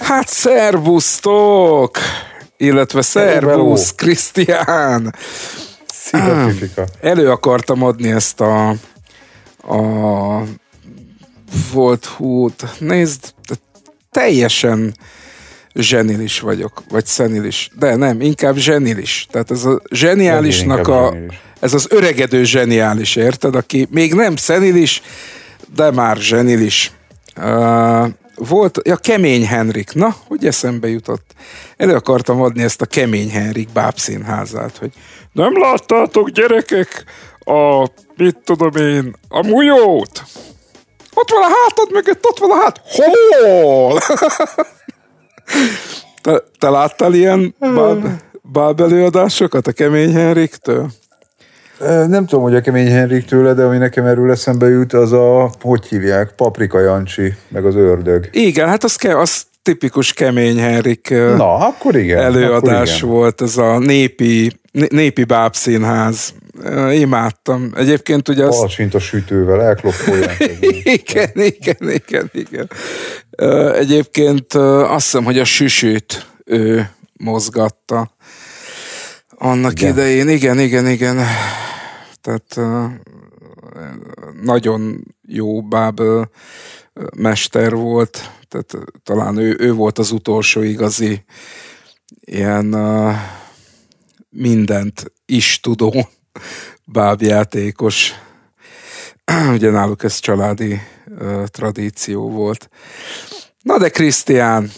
Hát szervusztok! Illetve szervusz, Krisztián! Elő akartam adni ezt a, a volt hút. Nézd, teljesen zsenilis vagyok, vagy szenilis. De nem, inkább zsenilis. Tehát ez a zseniálisnak a... Zsenilis. Ez az öregedő zseniális, érted? Aki még nem szenilis, de már zsenilis. Uh, volt, ja, Kemény Henrik, na, hogy eszembe jutott. Elő akartam adni ezt a Kemény Henrik bábszínházát, hogy nem láttátok gyerekek a, mit tudom én, a mujót? ott van a hátad mögött, ott van a hát. Hol? te, te láttál ilyen báb, hmm. báb előadásokat a Kemény Henriktől? Nem tudom, hogy a Kemény Henrik tőle, de ami nekem erről eszembe jut, az a, hogy hívják, Paprika Jancsi, meg az ördög. Igen, hát az, ke, az tipikus Kemény Henrik Na, akkor igen, előadás akkor igen. volt, ez a népi, népi bábszínház Imádtam. Egyébként ugye az... Alacsint a sütővel, elklopkolják. igen, igen, igen, igen. Egyébként azt hiszem, hogy a süsőt ő mozgatta annak igen. idején. Igen, igen, igen. Tehát nagyon jó báb mester volt, tehát talán ő, ő volt az utolsó igazi ilyen mindent is tudó bábjátékos. Ugye náluk ez családi uh, tradíció volt. Na de Krisztián,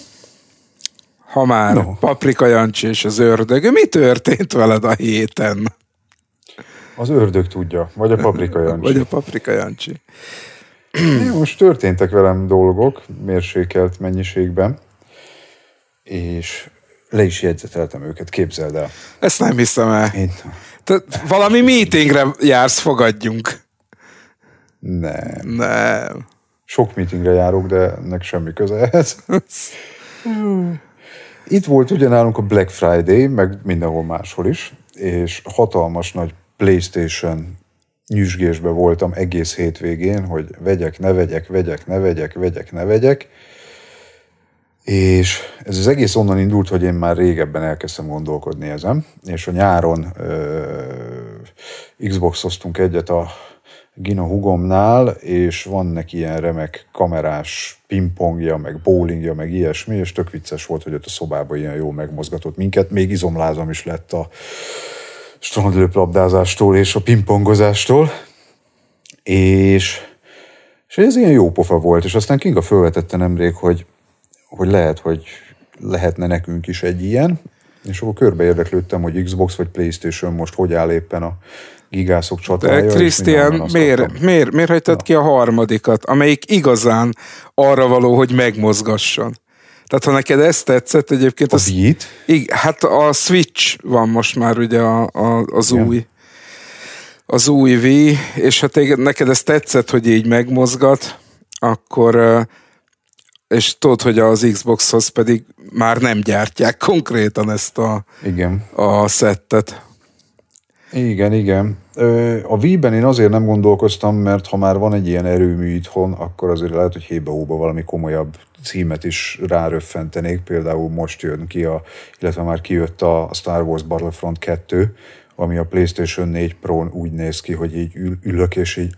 ha már no. Paprika Jancsi és az ördög, mi történt veled a héten? Az ördög tudja, vagy a Paprika Jancsi. vagy a Paprika Jancsi. most történtek velem dolgok mérsékelt mennyiségben, és le is jegyzeteltem őket, képzeld el. Ezt nem hiszem el. Én... Te valami meetingre jársz, fogadjunk. Nem. Nem. Sok meetingre járok, de ennek semmi köze ehhez. Itt volt ugyanálunk a Black Friday, meg mindenhol máshol is, és hatalmas nagy PlayStation nyüzsgésbe voltam egész hétvégén, hogy vegyek, ne vegyek, vegyek, ne vegyek, vegyek, ne vegyek. És ez az egész onnan indult, hogy én már régebben elkezdtem gondolkodni ezen, és a nyáron euh, Xbox-oztunk egyet a Gino hugomnál, és van neki ilyen remek kamerás pingpongja, meg bowlingja, meg ilyesmi, és tök vicces volt, hogy ott a szobában ilyen jó megmozgatott minket. Még izomlázom is lett a strandlőplabdázástól és a pingpongozástól. És, és ez ilyen jó pofa volt, és aztán Kinga felvetette nemrég, hogy hogy lehet, hogy lehetne nekünk is egy ilyen, és akkor körbe érdeklődtem, hogy Xbox vagy Playstation most hogy áll éppen a gigászok csatája. De Krisztián, miért, miért, miért hagytad ja. ki a harmadikat, amelyik igazán arra való, hogy megmozgasson? Tehát ha neked ez tetszett egyébként... A az, Beat? Ig, hát a Switch van most már ugye a, a, az Igen. új az új V, és ha téged, neked ez tetszett, hogy így megmozgat, akkor és tudod, hogy az Xboxhoz pedig már nem gyártják konkrétan ezt a, igen. a szettet. Igen, igen. A Wii-ben én azért nem gondolkoztam, mert ha már van egy ilyen erőmű itthon, akkor azért lehet, hogy hébe óba valami komolyabb címet is ráröffentenék. Például most jön ki, a, illetve már kijött a Star Wars Battlefront 2, ami a PlayStation 4 pro úgy néz ki, hogy így ül, ülök, és így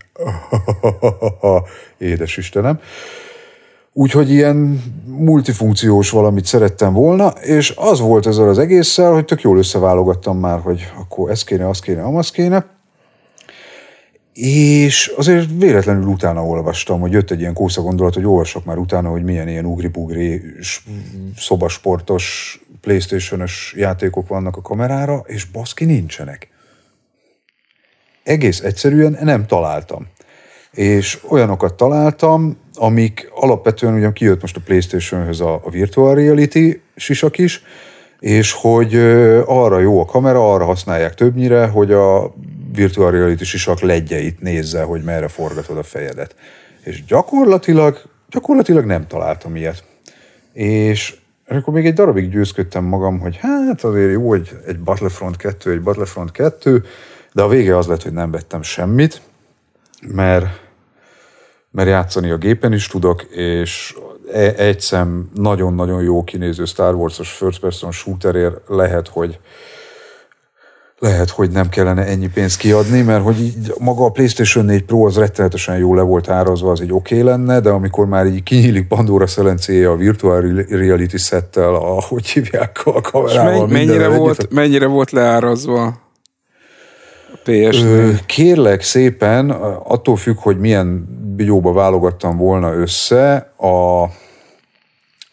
édes Istenem. Úgyhogy ilyen multifunkciós valamit szerettem volna, és az volt ezzel az egésszel, hogy tök jól összeválogattam már, hogy akkor ez kéne, az kéne, amaz kéne. És azért véletlenül utána olvastam, hogy jött egy ilyen kósza gondolat, hogy olvasok már utána, hogy milyen ilyen ugribugri, szobasportos, playstation játékok vannak a kamerára, és baszki nincsenek. Egész egyszerűen nem találtam. És olyanokat találtam, amik alapvetően ugyan kijött most a Playstation-höz a, a virtual reality sisak is, és hogy arra jó a kamera, arra használják többnyire, hogy a virtual reality sisak legyeit nézze, hogy merre forgatod a fejedet. És gyakorlatilag, gyakorlatilag nem találtam ilyet. És akkor még egy darabig győzködtem magam, hogy hát azért jó, hogy egy Battlefront 2, egy Battlefront 2, de a vége az lett, hogy nem vettem semmit, mert mert játszani a gépen is tudok, és e, egy szem nagyon-nagyon jó kinéző Star Wars-os first person shooterért lehet, hogy lehet, hogy nem kellene ennyi pénzt kiadni, mert hogy így maga a PlayStation 4 Pro az rettenetesen jó le volt árazva, az egy oké okay lenne, de amikor már így kinyílik Pandora szelencéje a virtual reality settel, ahogy hívják a kamerával. És mennyire, volt, tehát... mennyire volt leárazva? ps Kérlek szépen, attól függ, hogy milyen jóba válogattam volna össze, a,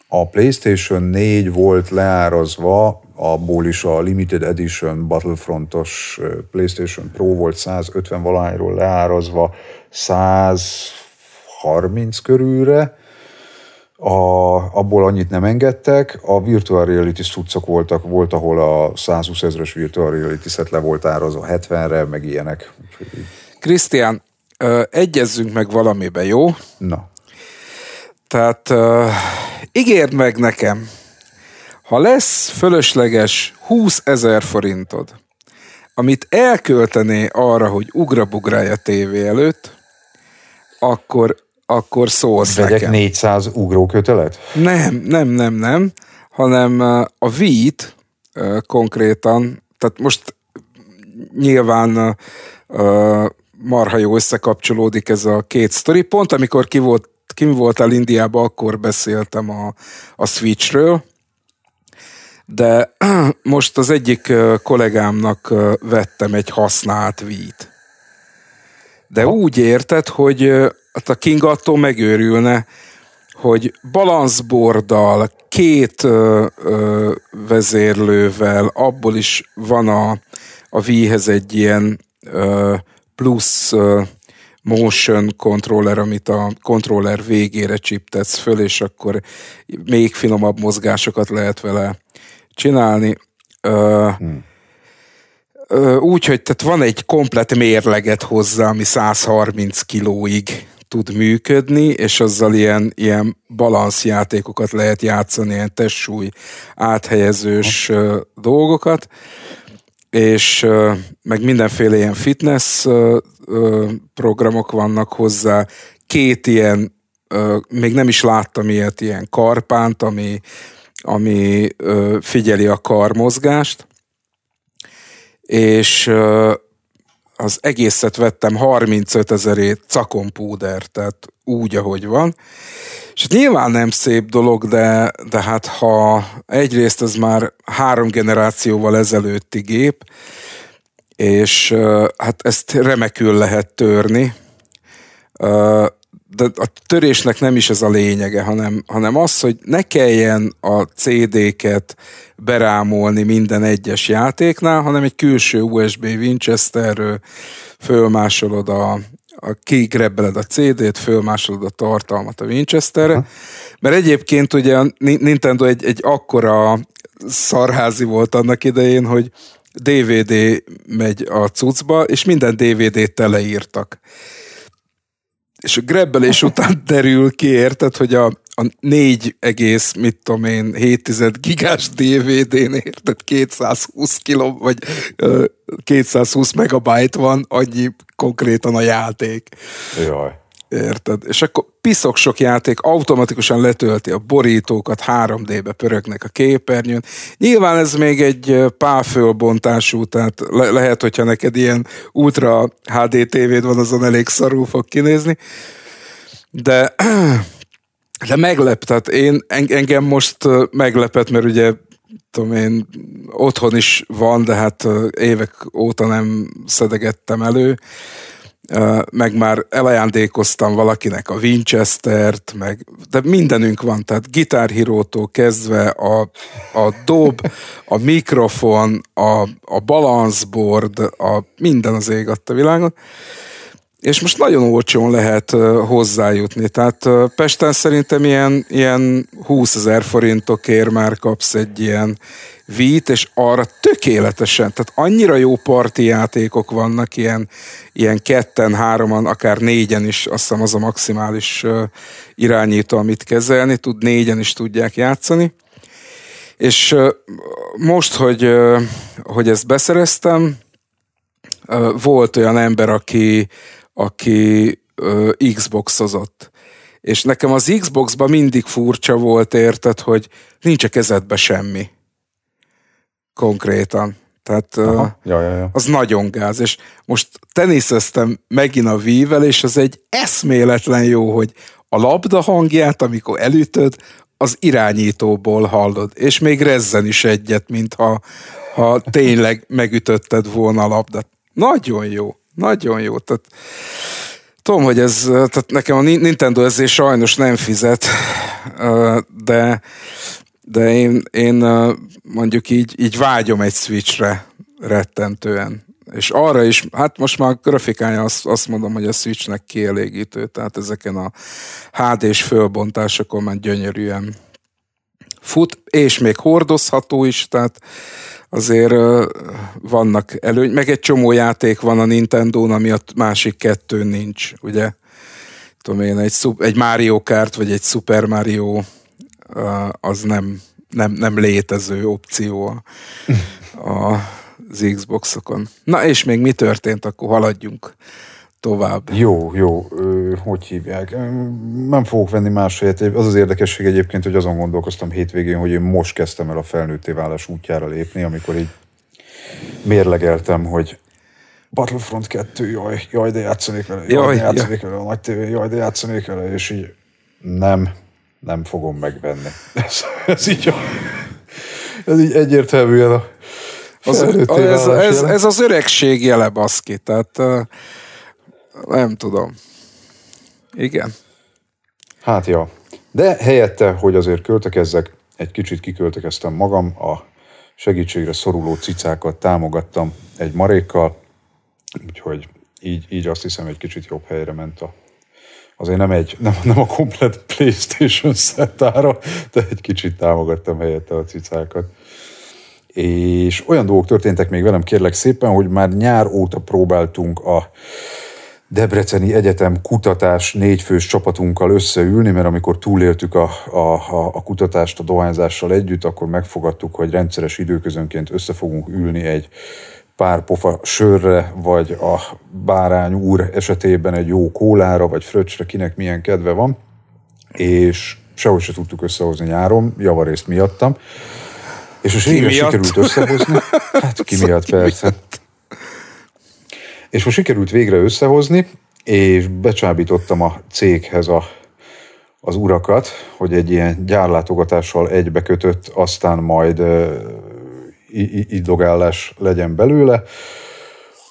a PlayStation 4 volt leárazva, abból is a Limited Edition Battlefrontos PlayStation Pro volt 150 valányról leárazva 130 körülre, a, abból annyit nem engedtek, a virtual reality cuccok voltak, volt, ahol a 120 ezeres virtual reality set le volt árazva 70-re, meg ilyenek. Krisztián, Ö, egyezzünk meg valamibe, jó? Na. Tehát ö, ígérd meg nekem, ha lesz fölösleges 20 ezer forintod, amit elköltené arra, hogy a tévé előtt, akkor, akkor szólsz Vegyek nekem. 400 ugrókötelet? Nem, nem, nem, nem, hanem a vít konkrétan, tehát most nyilván marha jó összekapcsolódik ez a két sztori. Pont amikor ki volt, kim voltál Indiába, akkor beszéltem a, a Switchről, de most az egyik kollégámnak vettem egy használt vít. De úgy érted, hogy hát a King attól megőrülne, hogy balanszbordal, két vezérlővel, abból is van a, a víhez egy ilyen plusz motion controller, amit a controller végére csiptetsz föl, és akkor még finomabb mozgásokat lehet vele csinálni. Hmm. Úgy, hogy tehát van egy komplet mérleget hozzá, ami 130 kilóig tud működni, és azzal ilyen, ilyen balanszjátékokat lehet játszani, ilyen testsúly áthelyezős hmm. dolgokat és meg mindenféle ilyen fitness programok vannak hozzá, két ilyen, még nem is láttam ilyet, ilyen karpánt, ami, ami figyeli a karmozgást, és az egészet vettem 35 ezerét púder, tehát úgy, ahogy van. És hát nyilván nem szép dolog, de, de hát ha egyrészt ez már három generációval ezelőtti gép, és hát ezt remekül lehet törni de a törésnek nem is ez a lényege, hanem, hanem az, hogy ne kelljen a CD-ket berámolni minden egyes játéknál, hanem egy külső USB Winchesterről fölmásolod a, a kigrebbeled a CD-t, fölmásolod a tartalmat a Winchesterre, mert egyébként ugye a Nintendo egy, egy akkora szarházi volt annak idején, hogy DVD megy a cuccba, és minden DVD-t teleírtak és a grebbelés után derül ki, érted, hogy a, a 4 egész, mit tudom én, 7 gigás DVD-n, érted, 220 kiló, vagy ö, 220 megabyte van, annyi konkrétan a játék. Jaj. Érted? És akkor piszok sok játék automatikusan letölti a borítókat, 3D-be pörögnek a képernyőn. Nyilván ez még egy pálfölbontású, tehát le- lehet, hogyha neked ilyen ultra HD tévéd van, azon elég szarú fog kinézni. De, de meglep, tehát én, engem most meglepett, mert ugye tudom én, otthon is van, de hát évek óta nem szedegettem elő meg már elajándékoztam valakinek a Winchester-t, meg, de mindenünk van, tehát gitárhírótól kezdve a, a dob, a mikrofon, a, a balanszbord, a, minden az ég a világon és most nagyon olcsón lehet hozzájutni. Tehát Pesten szerintem ilyen, ilyen 20 ezer forintokért már kapsz egy ilyen vít, és arra tökéletesen, tehát annyira jó parti játékok vannak, ilyen, ilyen ketten, hároman, akár négyen is, azt hiszem az a maximális irányító, amit kezelni tud, négyen is tudják játszani. És most, hogy, hogy ezt beszereztem, volt olyan ember, aki aki ö, Xboxozott. És nekem az Xboxban mindig furcsa volt, érted, hogy nincs a kezedbe semmi. Konkrétan. Tehát Aha, uh, ja, ja, ja. az nagyon gáz. És most teniszeztem megint a vível, és az egy eszméletlen jó, hogy a labda hangját, amikor elütöd, az irányítóból hallod. És még rezzen is egyet, mintha ha tényleg megütötted volna a labdát. Nagyon jó. Nagyon jó. Tehát, tudom, hogy ez, tehát nekem a Nintendo ezért sajnos nem fizet, de, de én, én mondjuk így, így vágyom egy Switchre rettentően. És arra is, hát most már grafikája azt, azt mondom, hogy a Switchnek kielégítő, tehát ezeken a HD-s fölbontásokon már gyönyörűen fut, és még hordozható is, tehát azért vannak előny, meg egy csomó játék van a Nintendo-n, ami a másik kettőn nincs, ugye? Tudom én, egy, egy Mario Kart, vagy egy Super Mario, az nem, nem, nem létező opció a, a, az Xboxokon. Na és még mi történt, akkor haladjunk tovább. Jó, jó, ö, hogy hívják? Nem fogok venni más helyet. Az az érdekesség egyébként, hogy azon gondolkoztam hétvégén, hogy én most kezdtem el a felnőtté válás útjára lépni, amikor így mérlegeltem, hogy Battlefront 2, jaj, jaj, de játszanék vele, jaj, jaj de játszanék jaj. vele a nagy tévé, jaj, de játszanék vele, és így nem, nem fogom megvenni. Ez, ez így, ez így egyértelműen a az, ez, ez, ez, ez, az öregség jele, baszki. Tehát nem tudom. Igen. Hát ja. De helyette, hogy azért költekezzek, egy kicsit kiköltekeztem magam, a segítségre szoruló cicákat támogattam egy marékkal, úgyhogy így, így azt hiszem egy kicsit jobb helyre ment a azért nem, egy, nem, nem a komplet Playstation szettára, de egy kicsit támogattam helyette a cicákat. És olyan dolgok történtek még velem, kérlek szépen, hogy már nyár óta próbáltunk a Debreceni Egyetem kutatás négyfős csapatunkkal összeülni, mert amikor túléltük a, a, a kutatást a dohányzással együtt, akkor megfogadtuk, hogy rendszeres időközönként össze fogunk ülni egy pár pofa sörre, vagy a bárány úr esetében egy jó kólára, vagy fröccsre, kinek milyen kedve van, és sehogy se tudtuk összehozni nyáron, javarészt miattam. És a sikerült összehozni. Hát ki szóval miatt persze. És most sikerült végre összehozni, és becsábítottam a céghez a, az urakat, hogy egy ilyen gyárlátogatással egybekötött, aztán majd idogálás legyen belőle.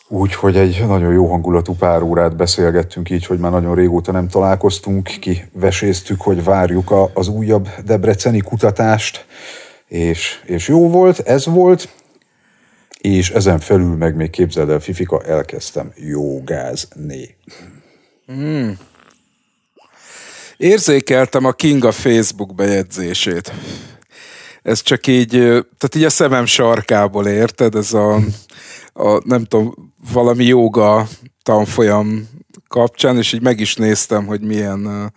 Úgyhogy egy nagyon jó hangulatú pár órát beszélgettünk így, hogy már nagyon régóta nem találkoztunk, kiveséztük, hogy várjuk a, az újabb debreceni kutatást, és, és jó volt, ez volt, és ezen felül meg még képzeld el, Fifika, elkezdtem jogázni. Hmm. Érzékeltem a Kinga Facebook bejegyzését. Ez csak így, tehát így a szemem sarkából érted, ez a, a nem tudom, valami joga tanfolyam kapcsán, és így meg is néztem, hogy milyen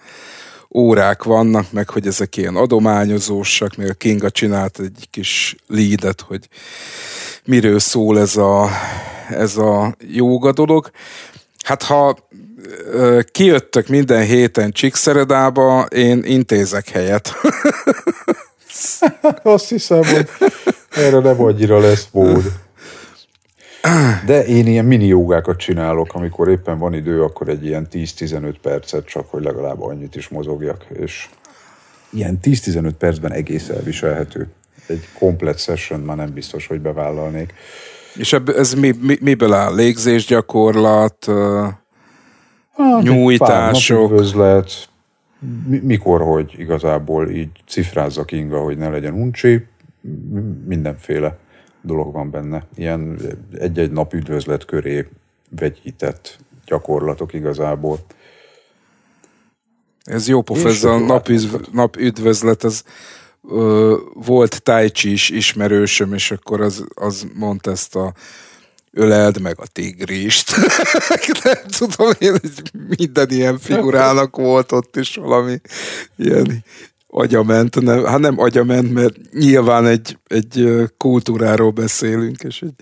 órák vannak, meg hogy ezek ilyen adományozósak, még a Kinga csinált egy kis leadet, hogy miről szól ez a, ez a jóga dolog. Hát ha kijöttök minden héten Csíkszeredába, én intézek helyet. Azt hiszem, hogy erre nem annyira lesz mód. De én ilyen mini jogákat csinálok, amikor éppen van idő, akkor egy ilyen 10-15 percet csak, hogy legalább annyit is mozogjak, és ilyen 10-15 percben egész elviselhető. Egy komplet session már nem biztos, hogy bevállalnék. És ebb, ez mi, mi, miből áll? Légzésgyakorlat, hát, nyújtások? Özlet, mikor, hogy igazából így cifrázzak inga, hogy ne legyen uncsi, mindenféle dolog van benne. Ilyen egy-egy nap üdvözlet köré vegyített gyakorlatok igazából. Ez jó pof, ez a nap üdvözlet, ez ö, volt tájcsi is ismerősöm, és akkor az, az mondta ezt a öleld meg a tigrist. Nem tudom én, hogy minden ilyen figurának volt ott is valami ilyen agyament, nem, hát nem agyament, mert nyilván egy, egy kultúráról beszélünk, és egy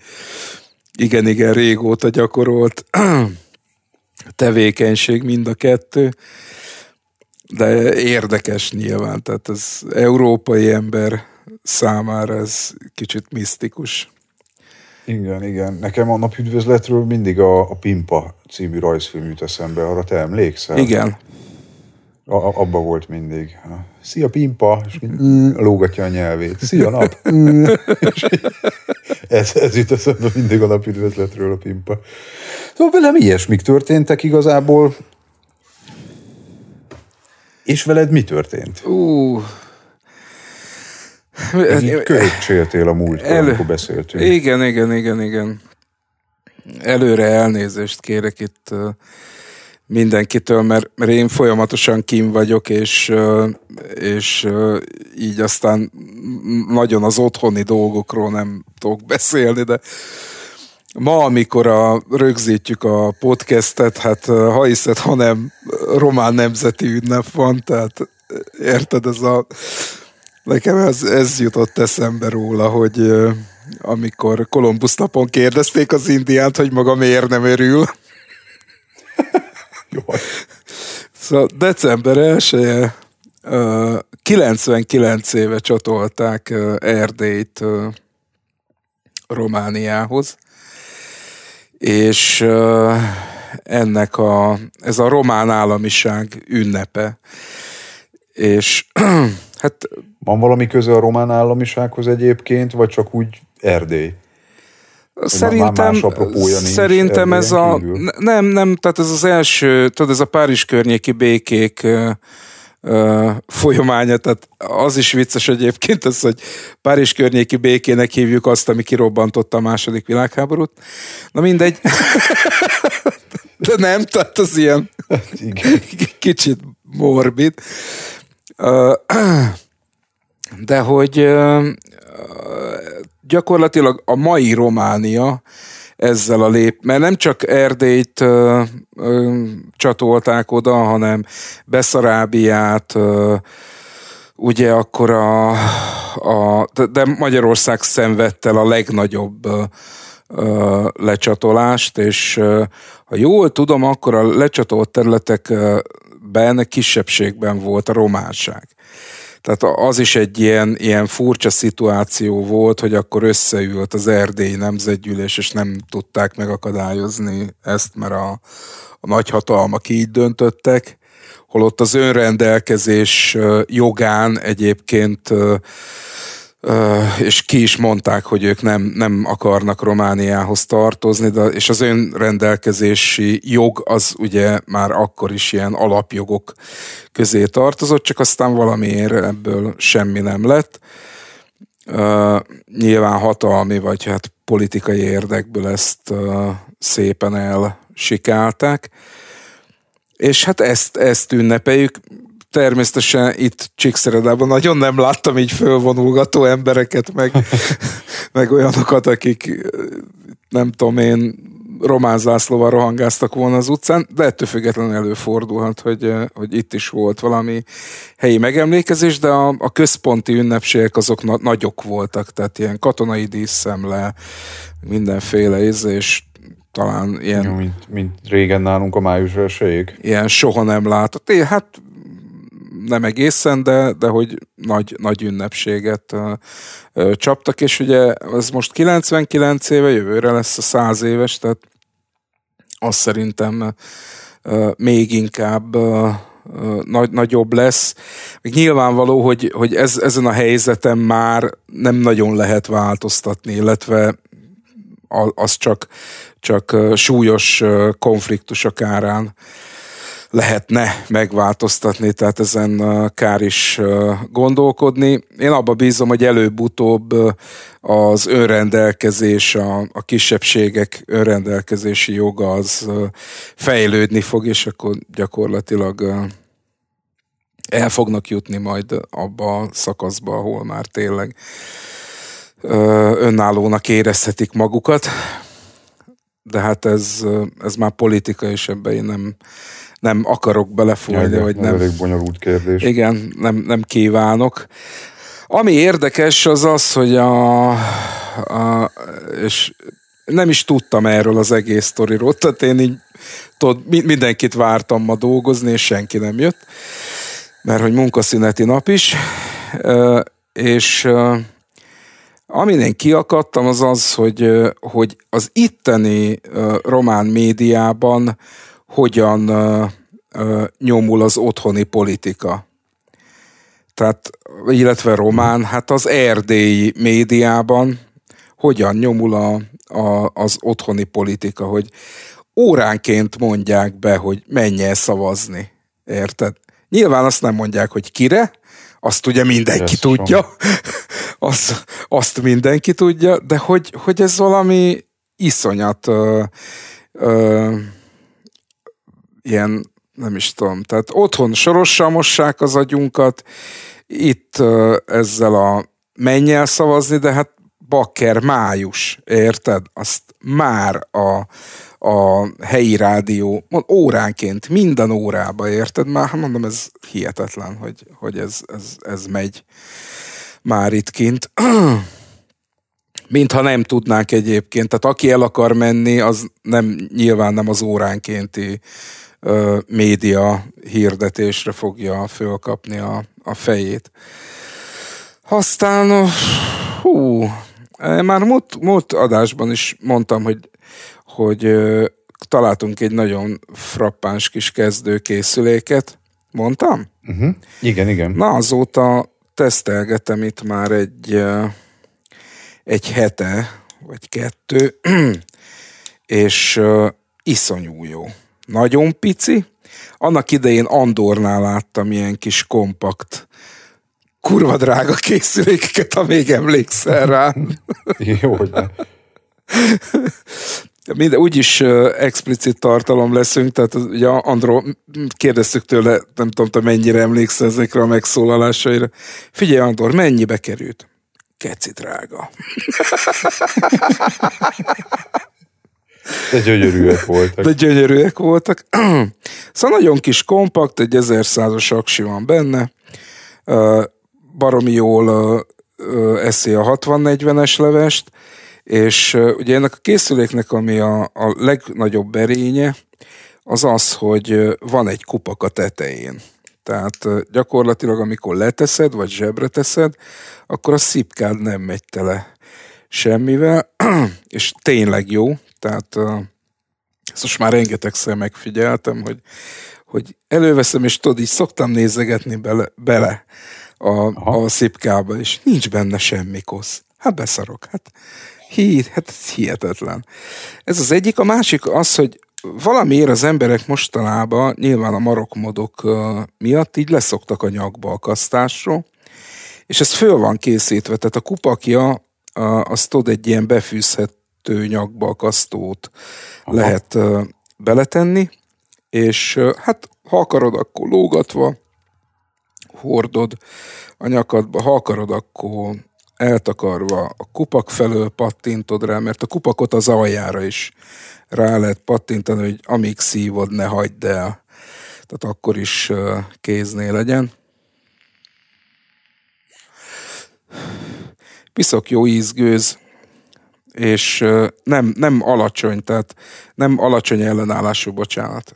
igen, igen, régóta gyakorolt tevékenység mind a kettő, de érdekes nyilván, tehát az európai ember számára ez kicsit misztikus. Igen, igen. Nekem a napüdvözletről mindig a, a Pimpa című rajzfilm jut eszembe, arra te emlékszel? Igen, a, abba volt mindig. Szia pimpa, és mm, lógatja a nyelvét. Szia nap. Mm. ez, ez jut eszembe mindig a napüdvözletről a pimpa. Szóval velem ilyesmik történtek igazából. És veled mi történt? Ú, uh. Kölcséltél a múlt El... amikor beszéltünk. Igen, igen, igen, igen. Előre elnézést kérek itt mindenkitől, mert, mert én folyamatosan kim vagyok, és, és így aztán nagyon az otthoni dolgokról nem tudok beszélni, de ma, amikor a, rögzítjük a podcastet, hát ha hiszed, ha nem, román nemzeti ünnep van, tehát érted, ez a... Nekem ez, ez jutott eszembe róla, hogy amikor Kolumbusz napon kérdezték az indiánt, hogy maga miért nem örül, jó. Szóval december 1 -e, 99 éve csatolták Erdélyt Romániához, és ennek a, ez a román államiság ünnepe. És hát... Van valami köze a román államisághoz egyébként, vagy csak úgy Erdély? Szerintem, szerintem ez a... Kívül. Nem, nem, tehát ez az első, tudod, ez a Párizs környéki békék folyamánya, tehát az is vicces egyébként, ez, hogy Párizs környéki békének hívjuk azt, ami kirobbantotta a második világháborút. Na mindegy. De nem, tehát az ilyen hát kicsit morbid. De hogy gyakorlatilag a mai Románia ezzel a lép, mert nem csak Erdélyt ö, ö, csatolták oda, hanem Beszarábiát, ö, ugye akkor a, a, de Magyarország szenvedte a legnagyobb ö, ö, lecsatolást, és ö, ha jól tudom, akkor a lecsatolt területekben kisebbségben volt a románság. Tehát az is egy ilyen, ilyen furcsa szituáció volt, hogy akkor összeült az erdélyi nemzetgyűlés, és nem tudták megakadályozni ezt, mert a, a nagyhatalmak így döntöttek holott az önrendelkezés jogán egyébként és ki is mondták, hogy ők nem, nem akarnak Romániához tartozni, de, és az önrendelkezési jog az ugye már akkor is ilyen alapjogok közé tartozott, csak aztán valamiért ebből semmi nem lett. Uh, nyilván hatalmi, vagy hát politikai érdekből ezt uh, szépen elsikálták. És hát ezt, ezt ünnepeljük természetesen itt Csíkszeredában nagyon nem láttam így fölvonulgató embereket, meg, meg olyanokat, akik nem tudom én, román zászlóval rohangáztak volna az utcán, de ettől függetlenül előfordulhat, hogy, hogy itt is volt valami helyi megemlékezés, de a, a központi ünnepségek azok na, nagyok voltak, tehát ilyen katonai díszszemle, mindenféle íz, és talán ilyen... Jó, mint, mint régen nálunk a május elsőjük. Ilyen soha nem látott. Én, hát nem egészen, de, de hogy nagy, nagy ünnepséget csaptak, és ugye ez most 99 éve, jövőre lesz a 100 éves, tehát az szerintem még inkább nagy, nagyobb lesz. Még nyilvánvaló, hogy, hogy ez, ezen a helyzeten már nem nagyon lehet változtatni, illetve az csak, csak súlyos konfliktusok árán lehetne megváltoztatni, tehát ezen kár is gondolkodni. Én abba bízom, hogy előbb-utóbb az önrendelkezés, a, a kisebbségek önrendelkezési joga az fejlődni fog, és akkor gyakorlatilag el fognak jutni majd abba a szakaszba, ahol már tényleg önállónak érezhetik magukat. De hát ez, ez már politika, és ebben én nem, nem akarok belefújni, ja, vagy nem. Elég bonyolult kérdés. Igen, nem, nem kívánok. Ami érdekes az az, hogy a, a és nem is tudtam erről az egész sztoriról, tehát én így tudod, mindenkit vártam ma dolgozni, és senki nem jött, mert hogy munkaszüneti nap is, és amin én kiakadtam, az az, hogy, hogy az itteni román médiában hogyan ö, ö, nyomul az otthoni politika. Tehát, illetve román, hát az erdélyi médiában hogyan nyomul a, a, az otthoni politika, hogy óránként mondják be, hogy menj el szavazni. Érted? Nyilván azt nem mondják, hogy kire, azt ugye mindenki Jézusom. tudja, azt, azt mindenki tudja, de hogy, hogy ez valami iszonyat ö, ö, ilyen, nem is tudom, tehát otthon sorossal mossák az agyunkat, itt ezzel a mennyel szavazni, de hát bakker május, érted? Azt már a, a helyi rádió óránként, minden órába, érted? Már hát mondom, ez hihetetlen, hogy, hogy ez, ez, ez megy már itt kint. Mintha nem tudnák egyébként. Tehát aki el akar menni, az nem nyilván nem az óránkénti ö, média hirdetésre fogja fölkapni a, a fejét. Aztán, hú, már múlt, múlt adásban is mondtam, hogy, hogy ö, találtunk egy nagyon frappáns kis kezdőkészüléket. Mondtam? Uh-huh. Igen, igen. Na, azóta tesztelgetem itt már egy, egy hete, vagy kettő, és uh, iszonyú jó nagyon pici. Annak idején Andornál láttam ilyen kis kompakt kurva drága készülékeket, ha még emlékszel rá. Jó, hogy nem. Minden, uh, explicit tartalom leszünk, tehát ugye Andró, kérdeztük tőle, nem tudom, te mennyire emlékszel ezekre a megszólalásaira. Figyelj, Andor, mennyibe került? Keci drága. De gyönyörűek voltak. De gyönyörűek voltak. szóval nagyon kis kompakt, egy 1100-as aksi van benne, baromi jól eszi a 60-40-es levest, és ugye ennek a készüléknek, ami a, a legnagyobb berénye, az az, hogy van egy kupak a tetején. Tehát gyakorlatilag, amikor leteszed, vagy zsebre teszed, akkor a szipkád nem megy tele semmivel, és tényleg jó, tehát ezt most már rengetegszer megfigyeltem, hogy, hogy előveszem, és tudod, így szoktam nézegetni bele, bele a, a szipkába, és nincs benne semmi kosz. Hát beszarok, hát, hí, hát ez hihetetlen. Ez az egyik, a másik az, hogy valamiért az emberek mostanában nyilván a marokmodok miatt így leszoktak a nyakba kasztásról, és ez föl van készítve, tehát a kupakja azt tudod, egy ilyen befűzhető nyakba akasztót Aha. lehet beletenni, és hát ha akarod, akkor lógatva hordod a nyakadba, ha akarod, akkor eltakarva a kupak felől pattintod rá, mert a kupakot az aljára is rá lehet pattintani, hogy amíg szívod, ne hagyd el. Tehát akkor is kéznél legyen piszok jó ízgőz, és nem, nem alacsony, tehát nem alacsony ellenállású, bocsánat.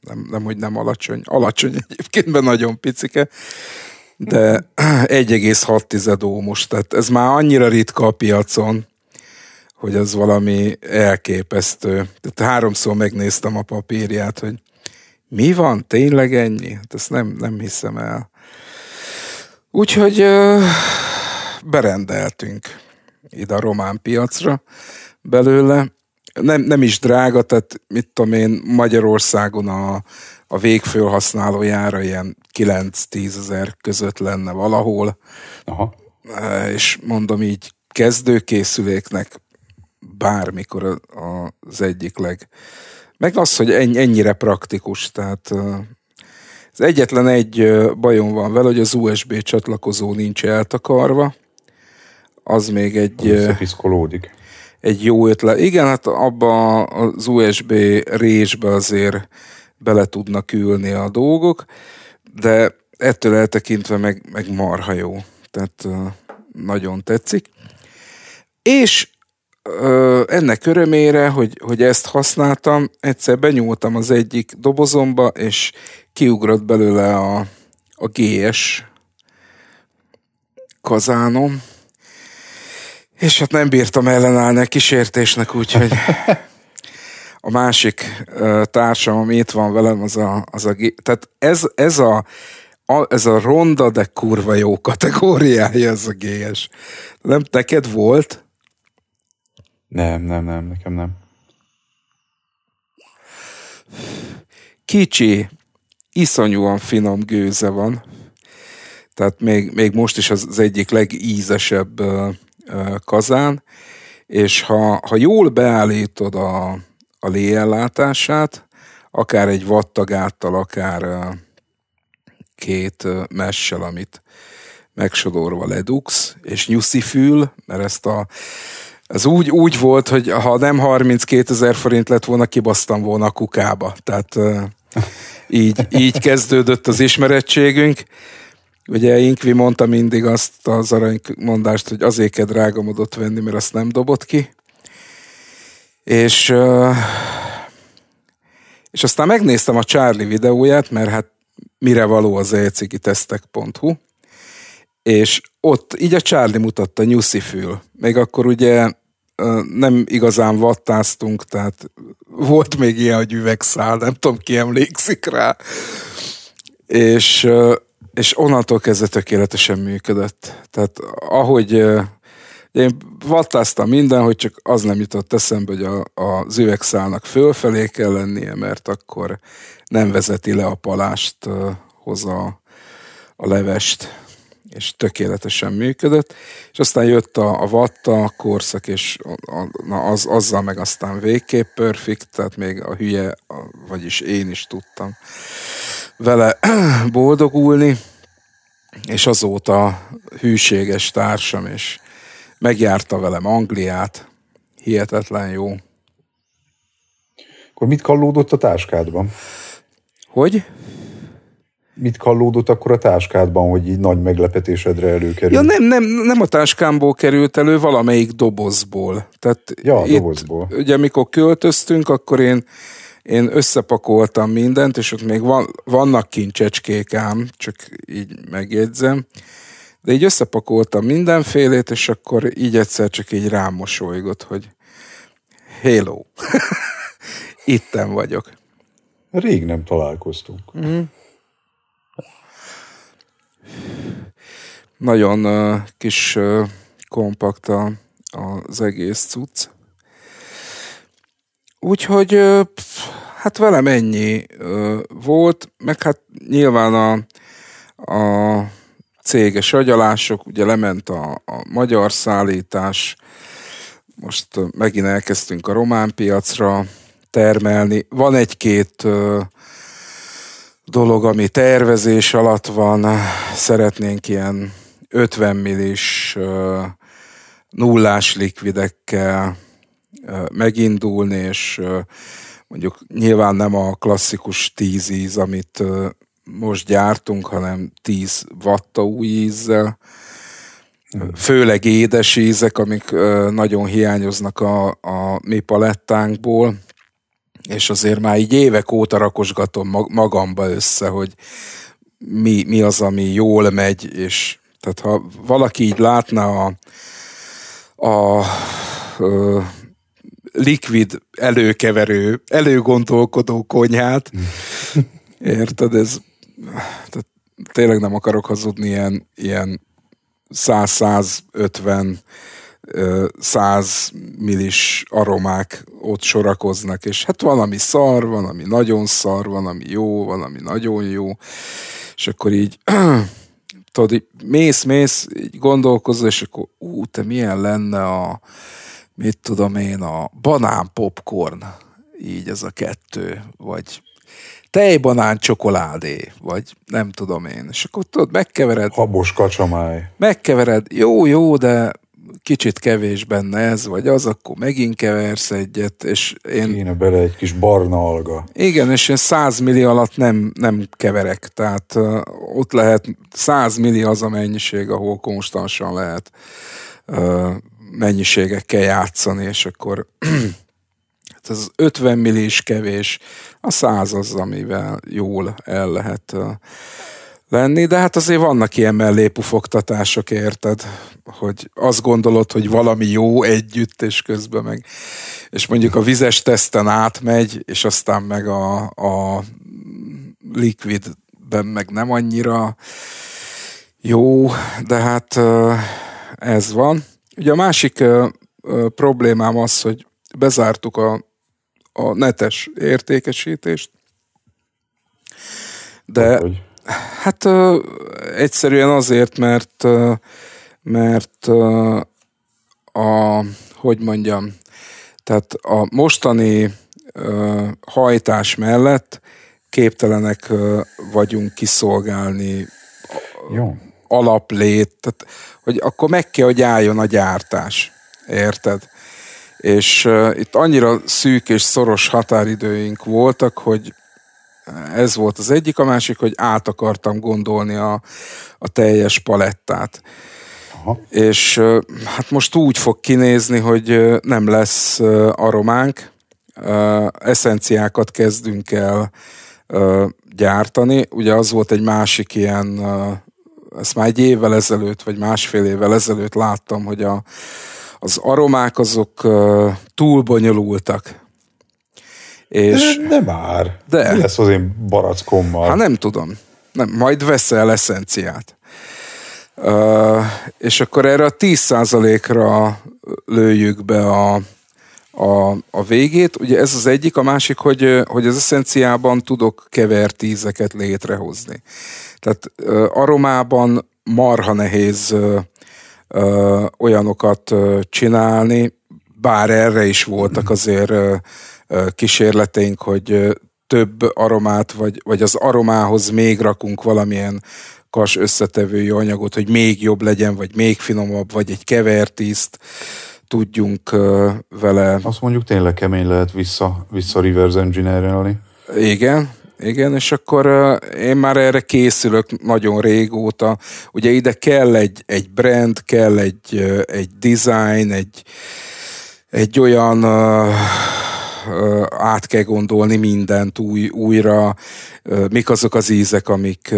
Nem, nem, hogy nem alacsony. Alacsony egyébként, de nagyon picike. De 1,6 ómos, tehát ez már annyira ritka a piacon, hogy az valami elképesztő. Tehát háromszor megnéztem a papírját, hogy mi van, tényleg ennyi? Hát ezt nem, nem hiszem el. Úgyhogy berendeltünk ide a román piacra belőle. Nem, nem is drága, tehát mit tudom én, Magyarországon a, a végfőhasználójára ilyen 9-10 ezer között lenne valahol. Aha. E, és mondom így, kezdőkészüléknek bármikor az egyik leg. Meg az, hogy ennyire praktikus, tehát e, az egyetlen egy e, bajom van vele, hogy az USB csatlakozó nincs eltakarva, az még egy... Piszkolódik. Egy jó ötlet. Igen, hát abba az USB résbe azért bele tudnak ülni a dolgok, de ettől eltekintve meg, meg marha jó. Tehát nagyon tetszik. És ennek örömére, hogy, hogy ezt használtam, egyszer benyúltam az egyik dobozomba, és kiugrott belőle a, a GS kazánom, és hát nem bírtam ellenállni a kísértésnek, úgyhogy a másik társam, ami itt van velem, az a, az a tehát ez, ez a, a, ez a ronda, de kurva jó kategóriája ez a GS. Nem neked volt? Nem, nem, nem, nekem nem. Kicsi, iszonyúan finom gőze van. Tehát még, még most is az, az egyik legízesebb uh, kazán, és ha, ha jól beállítod a, a léjellátását, akár egy vattagáttal, akár két messel, amit megsodorva ledux, és fül mert ezt a ez úgy, úgy volt, hogy ha nem 32 ezer forint lett volna, kibasztam volna a kukába. Tehát így, így kezdődött az ismerettségünk. Ugye Inkvi mondta mindig azt az aranymondást, hogy azért kell drága modot venni, mert azt nem dobott ki. És, és aztán megnéztem a Charlie videóját, mert hát mire való az ecigitesztek.hu, és ott így a Charlie mutatta nyuszi fül. Még akkor ugye nem igazán vattáztunk, tehát volt még ilyen, hogy üvegszál, nem tudom, ki emlékszik rá. És és onnantól kezdve tökéletesen működött. Tehát ahogy én vattáztam minden, hogy csak az nem jutott eszembe, hogy a, az üvegszálnak fölfelé kell lennie, mert akkor nem vezeti le a palást, hozzá a levest, és tökéletesen működött. És aztán jött a, a vatta a korszak, és a, a, na az, azzal meg aztán végképp perfect, tehát még a hülye, a, vagyis én is tudtam vele boldogulni, és azóta hűséges társam, és megjárta velem Angliát, hihetetlen jó. Akkor mit kallódott a táskádban? Hogy? Mit kallódott akkor a táskádban, hogy így nagy meglepetésedre előkerült? Ja nem, nem, nem a táskámból került elő, valamelyik dobozból. Tehát ja, itt, dobozból. Ugye mikor költöztünk, akkor én én összepakoltam mindent, és ott még van, vannak kincsecskék ám, csak így megjegyzem, de így összepakoltam mindenfélét, és akkor így egyszer csak így rámosolygott, hogy hello, itten vagyok. Rég nem találkoztunk. Mm. Nagyon uh, kis uh, kompakt a, az egész cucc. Úgyhogy uh, Hát velem ennyi ö, volt, meg hát nyilván a, a céges agyalások, ugye lement a, a magyar szállítás, most megint elkezdtünk a román piacra termelni. Van egy-két ö, dolog, ami tervezés alatt van, szeretnénk ilyen 50 millis ö, nullás likvidekkel megindulni, és mondjuk nyilván nem a klasszikus tíz íz, amit most gyártunk, hanem 10 vatta új ízzel, mhm. főleg édes ízek, amik nagyon hiányoznak a, a mi palettánkból, és azért már így évek óta rakosgatom magamba össze, hogy mi, mi az, ami jól megy, és tehát ha valaki így látna a, a, a likvid előkeverő, előgondolkodó konyhát. Érted, ez tehát tényleg nem akarok hazudni ilyen, ilyen 100-150 100 millis aromák ott sorakoznak, és hát van, ami szar, van, ami nagyon szar, van, ami jó, van, ami nagyon jó, és akkor így tudod, így mész, mész, így gondolkozol, és akkor ú, te milyen lenne a mit tudom én, a banán popcorn, így ez a kettő, vagy tejbanán csokoládé, vagy nem tudom én. És akkor tudod, megkevered. Habos kacsamáj. Megkevered, jó, jó, de kicsit kevés benne ez, vagy az, akkor megint keversz egyet, és én... Kéne bele egy kis barna alga. Igen, és én 100 milli alatt nem, nem keverek, tehát uh, ott lehet, 100 milli az a mennyiség, ahol konstansan lehet uh, mennyiségekkel játszani, és akkor hát az 50 milli is kevés, a 100 az, amivel jól el lehet lenni, de hát azért vannak ilyen mellépufogtatások, érted? Hogy azt gondolod, hogy valami jó együtt, és közben meg, és mondjuk a vizes teszten átmegy, és aztán meg a, a liquidben meg nem annyira jó, de hát ez van. Ugye a másik ö, ö, problémám az, hogy bezártuk a, a netes értékesítést, de hát ö, egyszerűen azért, mert ö, mert ö, a, hogy mondjam, tehát a mostani ö, hajtás mellett képtelenek ö, vagyunk kiszolgálni jó alaplét, tehát, hogy akkor meg kell, hogy álljon a gyártás. Érted? És uh, itt annyira szűk és szoros határidőink voltak, hogy ez volt az egyik, a másik, hogy át akartam gondolni a, a teljes palettát. Aha. És uh, hát most úgy fog kinézni, hogy uh, nem lesz uh, arománk, eszenciákat kezdünk el gyártani. Ugye az volt egy másik ilyen ezt már egy évvel ezelőtt, vagy másfél évvel ezelőtt láttam, hogy a, az aromák azok uh, túl bonyolultak. És... De, de már. De. Mi lesz az én barackommal? Hát nem tudom. Nem, majd veszel eszenciát. Uh, és akkor erre a 10%-ra lőjük be a, a, a végét. Ugye ez az egyik, a másik, hogy, hogy az eszenciában tudok kevert tízeket létrehozni. Tehát a Romában marha nehéz olyanokat csinálni, bár erre is voltak mhm. azért kísérleteink, hogy több aromát, vagy, vagy az aromához még rakunk valamilyen kas összetevői anyagot, hogy még jobb legyen, vagy még finomabb, vagy egy kevertiszt tudjunk vele. Azt mondjuk tényleg kemény lehet vissza, vissza reverse engineer-elni. Igen. Igen, és akkor én már erre készülök nagyon régóta. Ugye ide kell egy, egy brand, kell egy, egy design, egy, egy olyan át kell gondolni mindent új, újra, mik azok az ízek, amik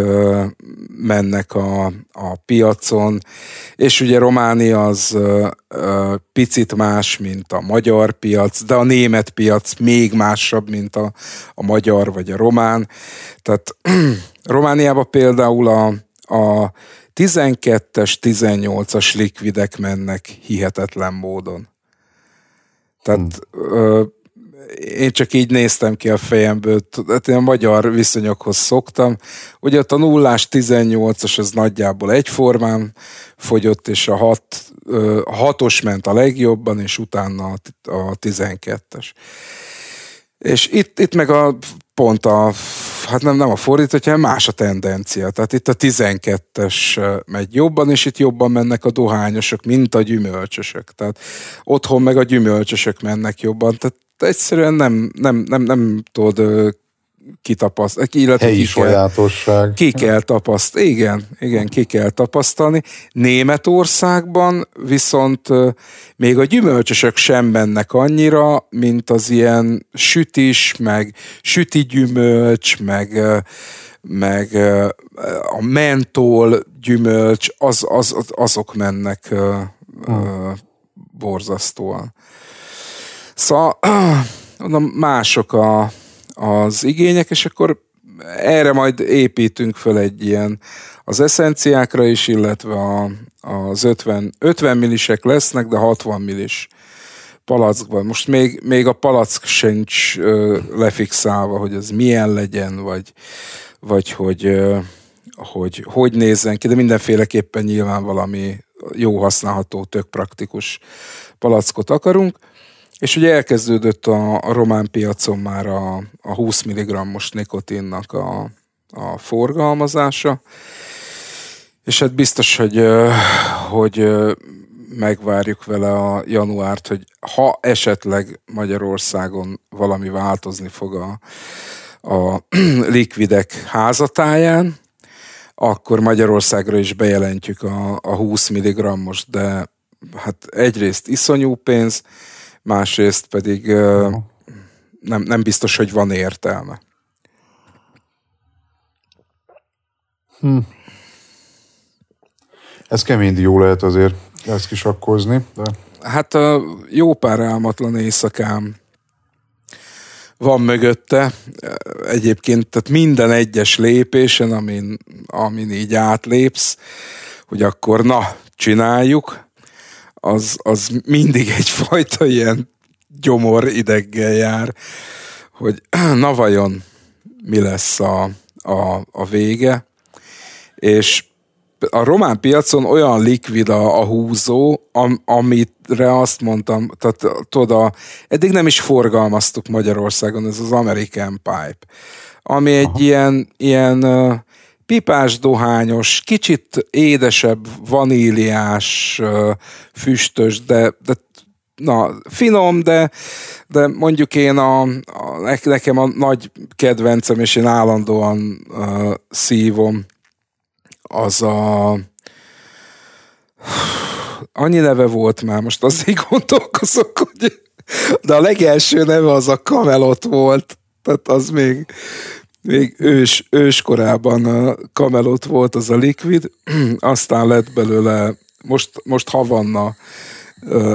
mennek a, a piacon, és ugye Románia az picit más, mint a magyar piac, de a német piac még másabb, mint a, a magyar vagy a román. Tehát Romániában például a, a 12-es, 18-as likvidek mennek hihetetlen módon. Tehát hmm én csak így néztem ki a fejemből, tehát én a magyar viszonyokhoz szoktam. Ugye ott a nullás 18-as az nagyjából egyformán fogyott, és a 6, 6-os ment a legjobban, és utána a 12-es. És itt, itt meg a pont a, hát nem, nem a fordít, hanem más a tendencia. Tehát itt a 12-es megy jobban, és itt jobban mennek a dohányosok, mint a gyümölcsösök. Tehát otthon meg a gyümölcsösök mennek jobban. Tehát egyszerűen nem, nem, nem, nem tudod kitapasztani, illetve Helyi ki sajátosság. ki kell tapasztalni, igen, igen, ki kell tapasztalni. Németországban viszont még a gyümölcsösök sem mennek annyira, mint az ilyen sütis, meg süti gyümölcs, meg, meg a mentol gyümölcs, az, az, azok mennek hmm. borzasztóan. Szóval mondom, mások a, az igények, és akkor erre majd építünk föl egy ilyen az eszenciákra is, illetve a, az 50, 50 millisek lesznek, de 60 millis palackban. Most még, még a palack sincs ö, lefixálva, hogy ez milyen legyen, vagy, vagy hogy, ö, hogy hogy nézzen ki, de mindenféleképpen nyilván valami jó használható, tök praktikus palackot akarunk. És ugye elkezdődött a, a román piacon már a, a 20 mg-os nikotinnak a, a forgalmazása, és hát biztos, hogy, hogy megvárjuk vele a januárt, hogy ha esetleg Magyarországon valami változni fog a, a likvidek házatáján, akkor Magyarországra is bejelentjük a, a 20 mg-os, de hát egyrészt iszonyú pénz, másrészt pedig nem, nem biztos, hogy van értelme. Hm. Ez kemény jó lehet azért ezt kisakkozni, de... Hát jó pár álmatlan éjszakám van mögötte. Egyébként tehát minden egyes lépésen, amin, amin így átlépsz, hogy akkor na, csináljuk, az, az mindig egyfajta ilyen gyomor ideggel jár, hogy na vajon mi lesz a, a, a vége. És a román piacon olyan likvid a, a húzó, am, amitre azt mondtam, tehát tudod, a, eddig nem is forgalmaztuk Magyarországon, ez az American Pipe, ami egy Aha. ilyen, ilyen pipás dohányos, kicsit édesebb, vaníliás, füstös, de, de na, finom, de, de mondjuk én a, a, nekem a nagy kedvencem, és én állandóan uh, szívom, az a annyi neve volt már, most az így gondolkozok, hogy de a legelső neve az a Kamelot volt, tehát az még, még ős, őskorában a kamelot volt az a likvid, aztán lett belőle, most, most Havanna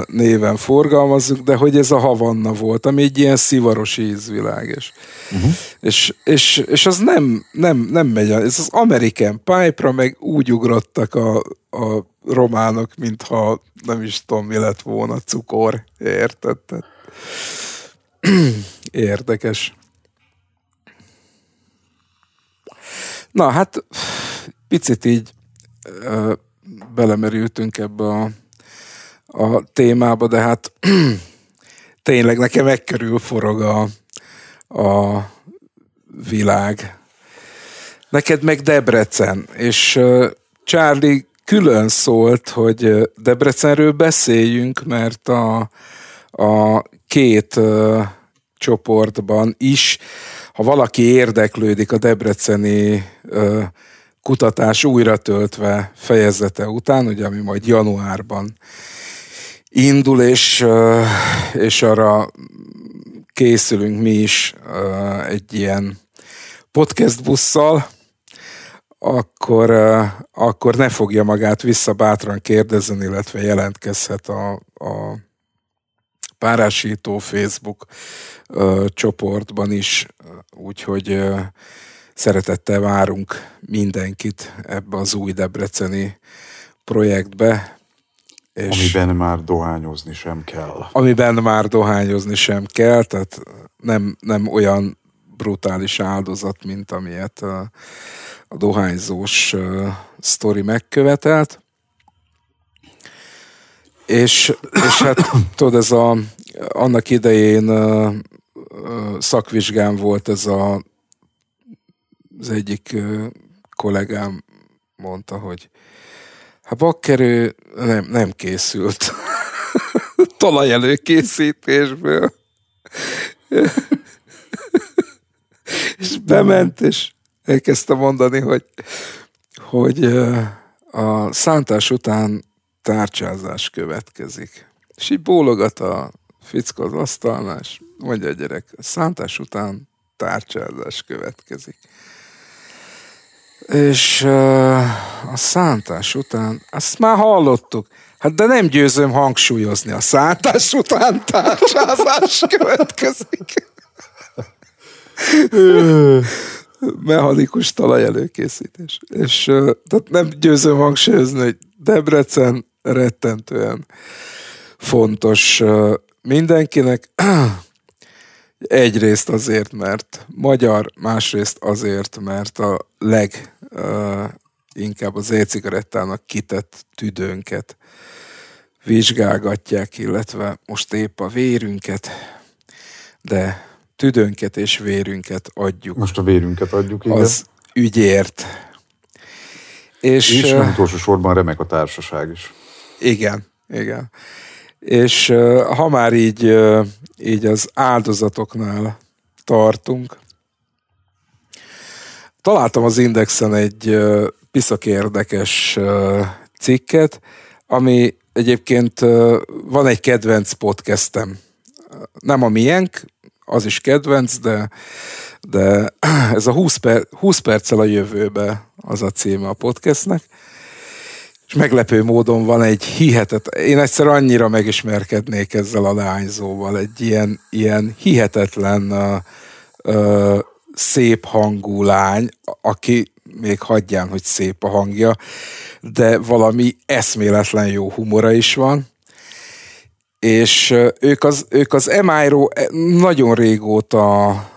néven forgalmazzuk, de hogy ez a Havanna volt, ami egy ilyen szivaros ízvilág. És, uh-huh. és, és, és az nem, nem, nem megy, ez az American Pipe-ra meg úgy ugrottak a, a románok, mintha nem is tudom, mi lett volna cukor, érted? Érdekes. Na hát picit így ö, belemerültünk ebbe a, a témába, de hát tényleg nekem megkerül forog a, a világ. Neked meg Debrecen, és ö, Charlie külön szólt, hogy Debrecenről beszéljünk, mert a, a két ö, csoportban is ha valaki érdeklődik a debreceni ö, kutatás újra töltve fejezete után, ugye, ami majd januárban indul, és, ö, és arra készülünk mi is ö, egy ilyen podcast busszal, akkor, akkor ne fogja magát vissza bátran kérdezni, illetve jelentkezhet a, a párásító Facebook ö, csoportban is, úgyhogy ö, szeretettel várunk mindenkit ebbe az új debreceni projektbe. És amiben már dohányozni sem kell. Amiben már dohányozni sem kell, tehát nem, nem olyan brutális áldozat, mint amilyet a, a dohányzós uh, sztori megkövetelt. És, és hát tudod, ez a, annak idején ö, szakvizsgám volt ez a, az egyik ö, kollégám mondta, hogy ha hát bakkerő nem, nem készült talajelőkészítésből. és bement, és elkezdte mondani, hogy, hogy a szántás után tárcsázás következik. És így bólogat a fickó az asztalnál, és mondja a gyerek, a szántás után tárcsázás következik. És uh, a szántás után, azt már hallottuk, hát de nem győzöm hangsúlyozni, a szántás után tárcsázás következik. Mechanikus talajelőkészítés. És uh, tehát nem győzöm hangsúlyozni, hogy Debrecen rettentően fontos mindenkinek. Egyrészt azért, mert magyar, másrészt azért, mert a leg inkább az e-cigarettának kitett tüdőnket vizsgálgatják, illetve most épp a vérünket, de tüdőnket és vérünket adjuk. Most a vérünket adjuk, igen. Az ügyért. És, és nem utolsó sorban remek a társaság is. Igen, igen. És ha már így, így az áldozatoknál tartunk, találtam az Indexen egy piszak érdekes cikket, ami egyébként van egy kedvenc podcastem. Nem a miénk, az is kedvenc, de, de ez a 20, per, 20 perccel a jövőbe az a címe a podcastnek és meglepő módon van egy hihetet, én egyszer annyira megismerkednék ezzel a lányzóval, egy ilyen, ilyen hihetetlen a, a, szép hangú lány, aki még hagyján, hogy szép a hangja, de valami eszméletlen jó humora is van, és ők az, ők az mi e, nagyon régóta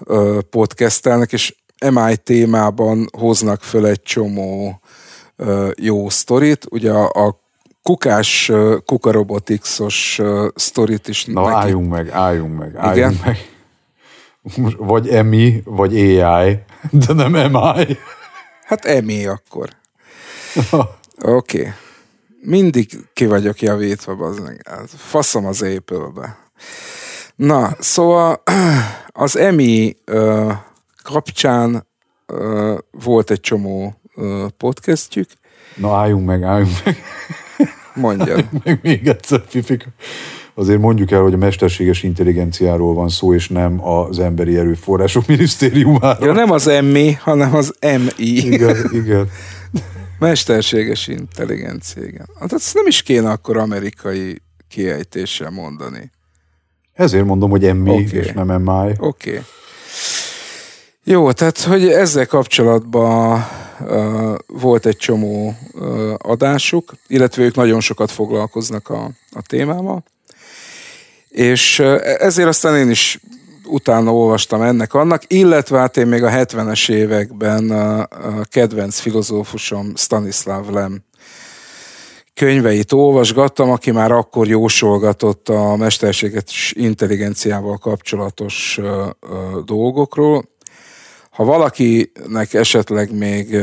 podcastelnek, és MI témában hoznak föl egy csomó jó sztorit. Ugye a, a kukás kukarobotixos sztorit is Na, neki... álljunk meg, álljunk meg, álljunk Igen? meg. Vagy EMI, vagy AI, de nem MI. Hát EMI akkor. Oké. Okay. Mindig ki vagyok javítva, bazdmeg. Hát faszom az épülbe. Na, szóval az EMI kapcsán volt egy csomó podcastjük. Na álljunk meg, álljunk meg. Mondja. meg még egyszer, Fifika. Azért mondjuk el, hogy a mesterséges intelligenciáról van szó, és nem az Emberi Erőforrások Minisztériumáról. Ja, nem az EMMI, hanem az MI. Igen, igen. Mesterséges intelligencia, igen. Hát ezt nem is kéne akkor amerikai kiejtéssel mondani. Ezért mondom, hogy MI, okay. és nem MI. Oké. Okay. Jó, tehát hogy ezzel kapcsolatban volt egy csomó adásuk, illetve ők nagyon sokat foglalkoznak a, a témával. És e, ezért aztán én is utána olvastam ennek annak, illetve hát én még a 70-es években a, a kedvenc filozófusom Stanislav Lem könyveit olvasgattam, aki már akkor jósolgatott a mesterséges intelligenciával kapcsolatos dolgokról, ha valakinek esetleg még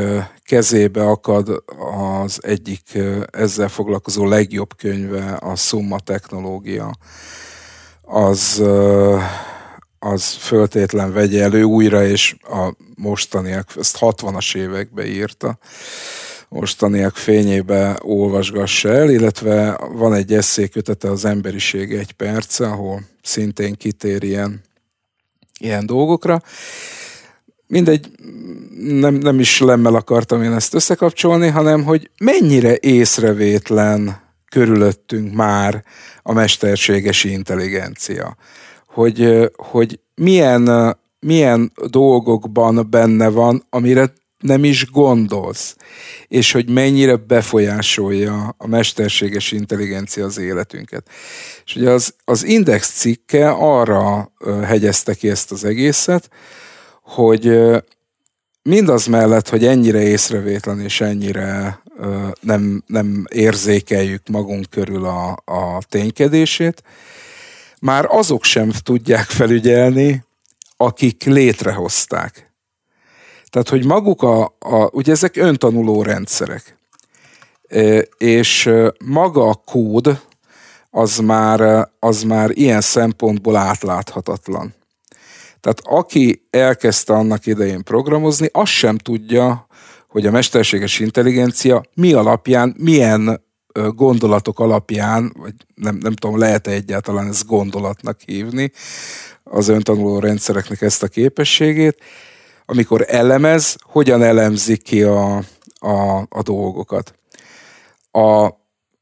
kezébe akad az egyik ezzel foglalkozó legjobb könyve, a Summa Technológia, az, az föltétlen vegye elő újra, és a mostaniak, ezt 60-as évekbe írta, mostaniak fényébe olvasgassa el, illetve van egy eszékötete az emberiség egy perce, ahol szintén kitér ilyen, ilyen dolgokra mindegy, nem, nem is lemmel akartam én ezt összekapcsolni, hanem hogy mennyire észrevétlen körülöttünk már a mesterséges intelligencia. Hogy, hogy milyen, milyen dolgokban benne van, amire nem is gondolsz, és hogy mennyire befolyásolja a mesterséges intelligencia az életünket. És ugye az, az Index cikke arra hegyezte ki ezt az egészet, hogy mindaz mellett, hogy ennyire észrevétlen és ennyire nem, nem érzékeljük magunk körül a, a ténykedését, már azok sem tudják felügyelni, akik létrehozták. Tehát, hogy maguk a, a ugye ezek öntanuló rendszerek, és maga a kód az már, az már ilyen szempontból átláthatatlan. Tehát aki elkezdte annak idején programozni, az sem tudja, hogy a mesterséges intelligencia mi alapján, milyen gondolatok alapján, vagy nem, nem tudom, lehet-e egyáltalán ezt gondolatnak hívni, az öntanuló rendszereknek ezt a képességét, amikor elemez, hogyan elemzi ki a, a, a dolgokat. A,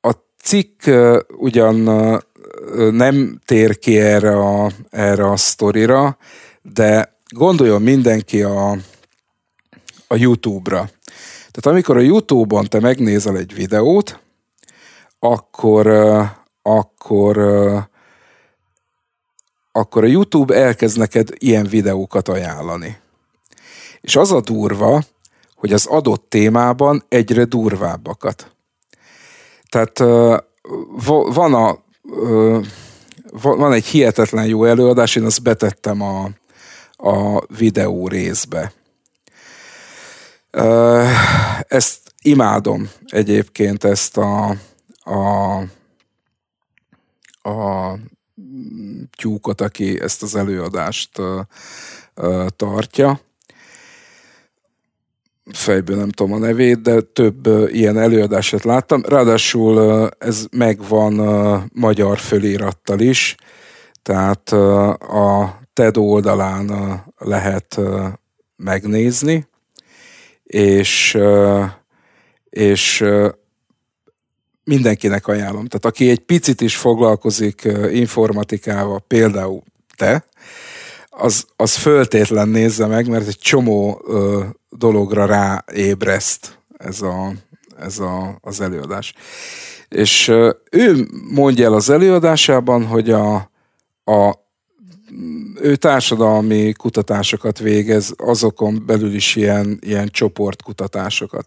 a cikk ugyan nem tér ki erre a, erre a sztorira, de gondoljon mindenki a, a YouTube-ra. Tehát amikor a YouTube-on te megnézel egy videót, akkor, akkor, akkor a YouTube elkezd neked ilyen videókat ajánlani. És az a durva, hogy az adott témában egyre durvábbakat. Tehát van a van egy hihetetlen jó előadás, én azt betettem a, a videó részbe. Ezt imádom egyébként ezt a, a, a tyúkot, aki ezt az előadást tartja fejből nem tudom a nevét, de több ilyen előadását láttam. Ráadásul ez megvan magyar fölirattal is, tehát a TED oldalán lehet megnézni, és, és mindenkinek ajánlom. Tehát aki egy picit is foglalkozik informatikával, például te, az, az föltétlen nézze meg, mert egy csomó ö, dologra ráébreszt ez, a, ez a, az előadás. És ö, ő mondja el az előadásában, hogy a, a ő társadalmi kutatásokat végez, azokon belül is ilyen, ilyen csoportkutatásokat.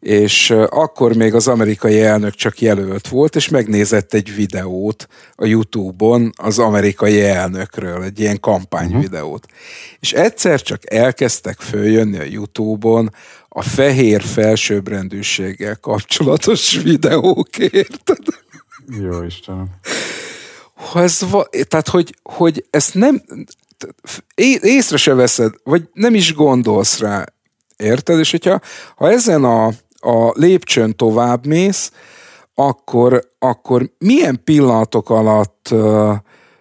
És akkor még az amerikai elnök csak jelölt volt, és megnézett egy videót a YouTube-on az amerikai elnökről, egy ilyen kampányvideót. Mhm. Uh-huh. És egyszer csak elkezdtek följönni a YouTube-on a fehér felsőbbrendűséggel kapcsolatos videókért. Jó Istenem. Ez va- tehát, hogy, hogy ezt nem észre se veszed, vagy nem is gondolsz rá. Érted? És hogyha ha ezen a, a lépcsőn tovább mész, akkor, akkor milyen pillanatok alatt ö,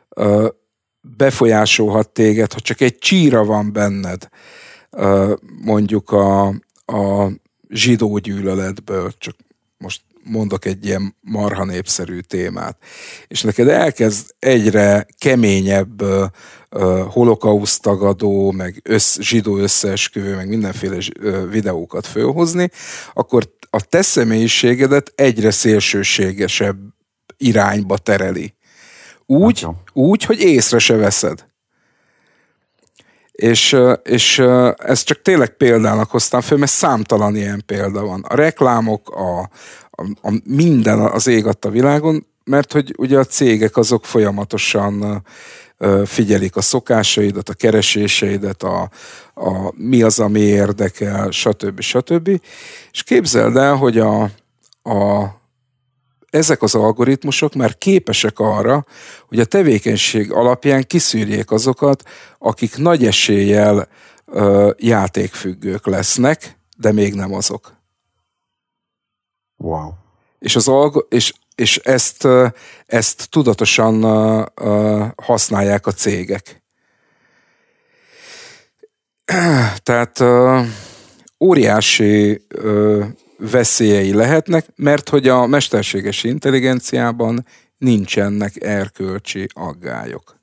ö, befolyásolhat téged, ha csak egy csíra van benned, ö, mondjuk a, a zsidó gyűlöletből, csak most mondok egy ilyen marha népszerű témát, és neked elkezd egyre keményebb uh, holokausztagadó, meg össz, zsidó összeesküvő, meg mindenféle videókat fölhozni, akkor a te személyiségedet egyre szélsőségesebb irányba tereli. Úgy, úgy hogy észre se veszed. És, és ezt csak tényleg példának hoztam föl, mert számtalan ilyen példa van. A reklámok, a, a, a minden az ég adta világon, mert hogy ugye a cégek azok folyamatosan figyelik a szokásaidat, a kereséseidet, a, a mi az, ami érdekel, stb. stb. És képzeld el, hogy a, a, ezek az algoritmusok már képesek arra, hogy a tevékenység alapján kiszűrjék azokat, akik nagy eséllyel ö, játékfüggők lesznek, de még nem azok. Wow. És, az alg- és, és ezt, ezt tudatosan használják a cégek. Tehát óriási veszélyei lehetnek, mert hogy a mesterséges intelligenciában nincsenek erkölcsi aggályok.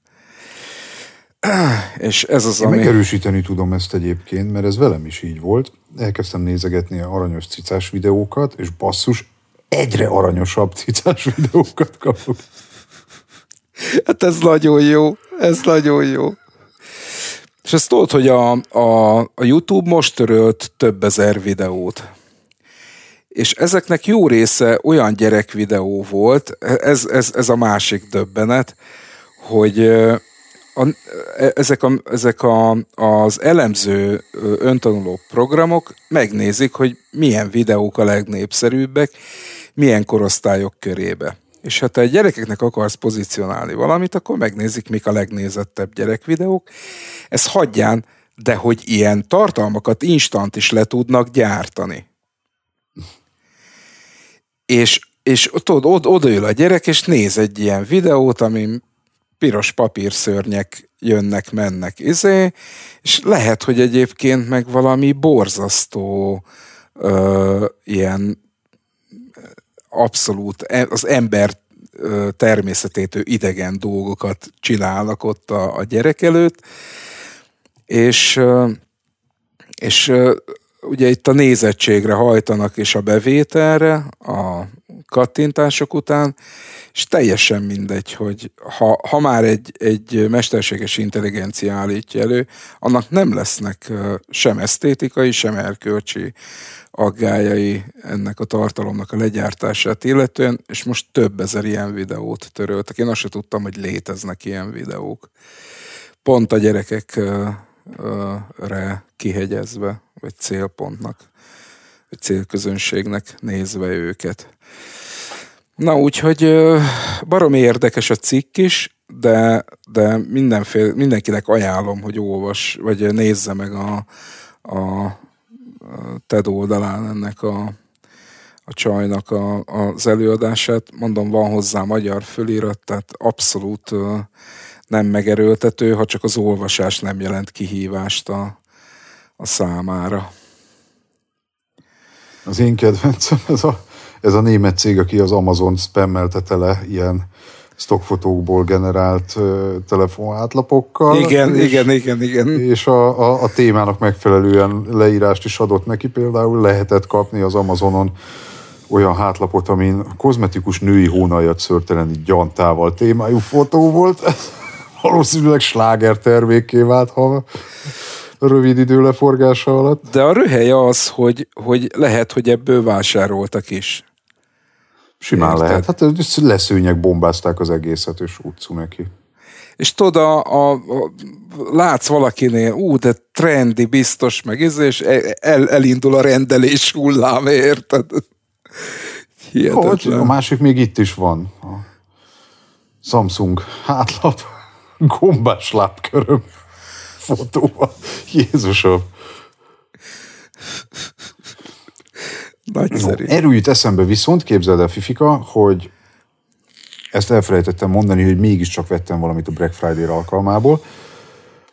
És ez az, Én ami... Megerősíteni tudom ezt egyébként, mert ez velem is így volt. Elkezdtem nézegetni a aranyos cicás videókat, és basszus, egyre aranyosabb cicás videókat kapok. Hát ez nagyon jó, ez nagyon jó. És ezt tudod, hogy a, a, a YouTube most törölt több ezer videót. És ezeknek jó része olyan gyerekvideó volt, ez, ez, ez a másik döbbenet, hogy a, e, ezek, a, ezek a, az elemző öntanuló programok megnézik, hogy milyen videók a legnépszerűbbek, milyen korosztályok körébe. És hát, ha te a gyerekeknek akarsz pozícionálni valamit, akkor megnézik, mik a legnézettebb gyerekvideók. Ez hagyján, de hogy ilyen tartalmakat instant is le tudnak gyártani. És és tudod, odaül a gyerek, és néz egy ilyen videót, ami piros papírszörnyek jönnek, mennek, izé, és lehet, hogy egyébként meg valami borzasztó ö, ilyen abszolút e, az ember természetétől idegen dolgokat csinálnak ott a, a gyerek előtt, és, és ugye itt a nézettségre hajtanak és a bevételre a kattintások után, és teljesen mindegy, hogy ha, ha már egy, egy mesterséges intelligencia állítja elő, annak nem lesznek sem esztétikai, sem erkölcsi aggájai ennek a tartalomnak a legyártását illetően, és most több ezer ilyen videót töröltek. Én azt sem tudtam, hogy léteznek ilyen videók. Pont a gyerekekre kihegyezve vagy célpontnak, vagy célközönségnek nézve őket. Na úgyhogy baromi érdekes a cikk is, de, de mindenféle, mindenkinek ajánlom, hogy olvas, vagy nézze meg a, a, a TED oldalán ennek a, a csajnak a, az előadását. Mondom, van hozzá magyar fölirat, tehát abszolút nem megerőltető, ha csak az olvasás nem jelent kihívást a, a számára. Az én kedvencem ez a, ez a német cég, aki az Amazon spammeltete tele ilyen stockfotókból generált telefonátlapokkal. Igen, és, igen, igen, igen. És a, a, a témának megfelelően leírást is adott neki, például lehetett kapni az Amazonon olyan hátlapot, amin kozmetikus női hónajat szörteleni gyantával témájú fotó volt. Ez valószínűleg sláger tervékké vált, ha rövid idő leforgása alatt. De a röhely az, hogy, hogy lehet, hogy ebből vásároltak is. Simán Érted? lehet. Hát leszőnyek bombázták az egészet, és utcú neki. És tudod, a, a, a, látsz valakinél, ú, de trendi, biztos, meg ez, és e, el, elindul a rendelés hullám, érted? Hihetetlen. A másik még itt is van. A Samsung hátlap gombás lábköröm fotóval. Jézusom! Nagyszerű. No, erről jut eszembe viszont, képzeld el Fifika, hogy ezt elfelejtettem mondani, hogy mégiscsak vettem valamit a Black Friday alkalmából.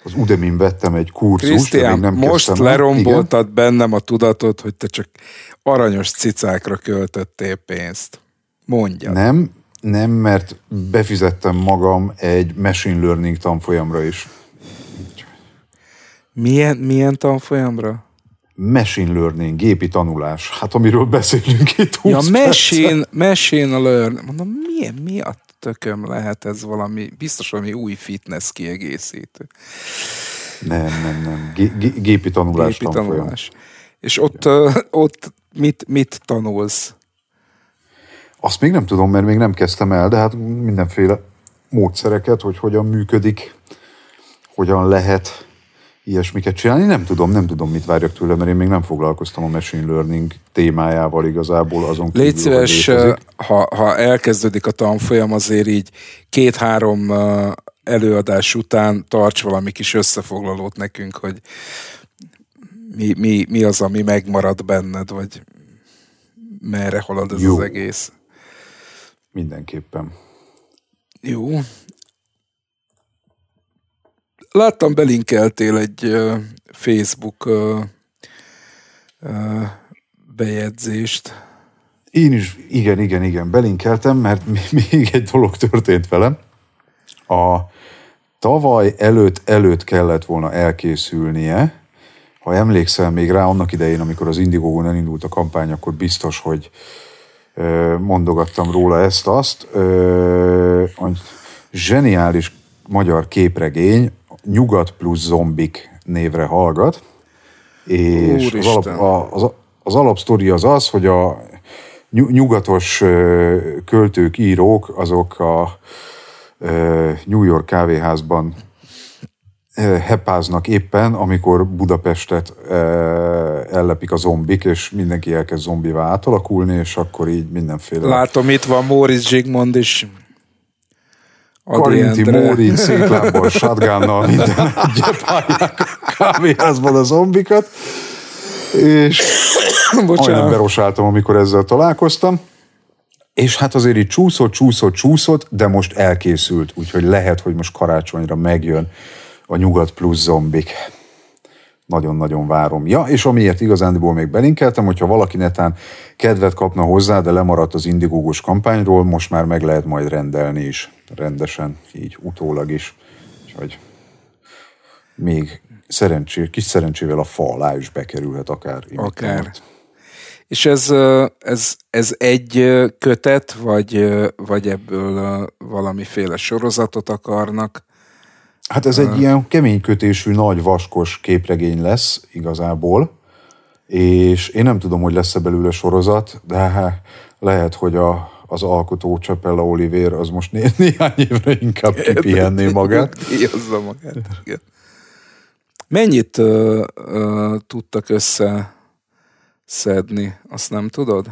Az Udemin vettem egy kurzust. Krisztián, nem most kezdtem. leromboltad Igen. bennem a tudatot, hogy te csak aranyos cicákra költöttél pénzt. Mondja. Nem, nem, mert befizettem magam egy machine learning tanfolyamra is. Milyen, milyen tanfolyamra? Machine learning, gépi tanulás. Hát amiről beszélünk itt 20 Ja, machine, machine learning. Mondom, milyen, mi a tököm lehet ez valami, biztos valami új fitness kiegészítő. Nem, nem, nem. G- gépi tanulás gépi tanfolyam. tanulás. És ott, ott mit, mit tanulsz? Azt még nem tudom, mert még nem kezdtem el, de hát mindenféle módszereket, hogy hogyan működik, hogyan lehet ilyesmiket csinálni. Nem tudom, nem tudom, mit várjak tőle, mert én még nem foglalkoztam a machine learning témájával igazából azon kívül, Légy szíves, ha, ha elkezdődik a tanfolyam, azért így két-három előadás után tarts valami kis összefoglalót nekünk, hogy mi, mi, mi az, ami megmarad benned, vagy merre halad ez Jó. az egész. Mindenképpen. Jó, láttam, belinkeltél egy Facebook bejegyzést. Én is, igen, igen, igen, belinkeltem, mert még egy dolog történt velem. A tavaly előtt előtt kellett volna elkészülnie, ha emlékszel még rá, annak idején, amikor az Indigo Indiegogon elindult a kampány, akkor biztos, hogy mondogattam róla ezt-azt. Zseniális magyar képregény, Nyugat plusz zombik névre hallgat, és az, alap, a, az, az alapsztori az az, hogy a nyugatos költők, írók, azok a New York kávéházban hepáznak éppen, amikor Budapestet ellepik a zombik, és mindenki elkezd zombivá átalakulni, és akkor így mindenféle... Látom, itt van Móricz Zsigmond is. Karinti, Móri, széklábbal, shotgunnal minden egyet hallják a kávéházban a zombikat, és Bocsánat. olyan berosáltam, amikor ezzel találkoztam, és hát azért így csúszott, csúszott, csúszott, de most elkészült, úgyhogy lehet, hogy most karácsonyra megjön a Nyugat plusz zombik nagyon-nagyon várom. Ja, és amiért igazándiból még belinkeltem, hogyha valaki netán kedvet kapna hozzá, de lemaradt az indigógos kampányról, most már meg lehet majd rendelni is, rendesen, így utólag is. hogy még szerencsé, kis szerencsével a fa alá is bekerülhet akár. Akár. És ez, ez, ez egy kötet, vagy, vagy ebből valamiféle sorozatot akarnak Hát ez egy ilyen kemény kötésű, nagy, vaskos képregény lesz igazából, és én nem tudom, hogy lesz-e belőle sorozat, de lehet, hogy a, az alkotó Csapella Oliver, az most né- néhány évre inkább kipihenné magát. Díjazza magát, igen. Mennyit ö, ö, tudtak össze szedni, azt nem tudod?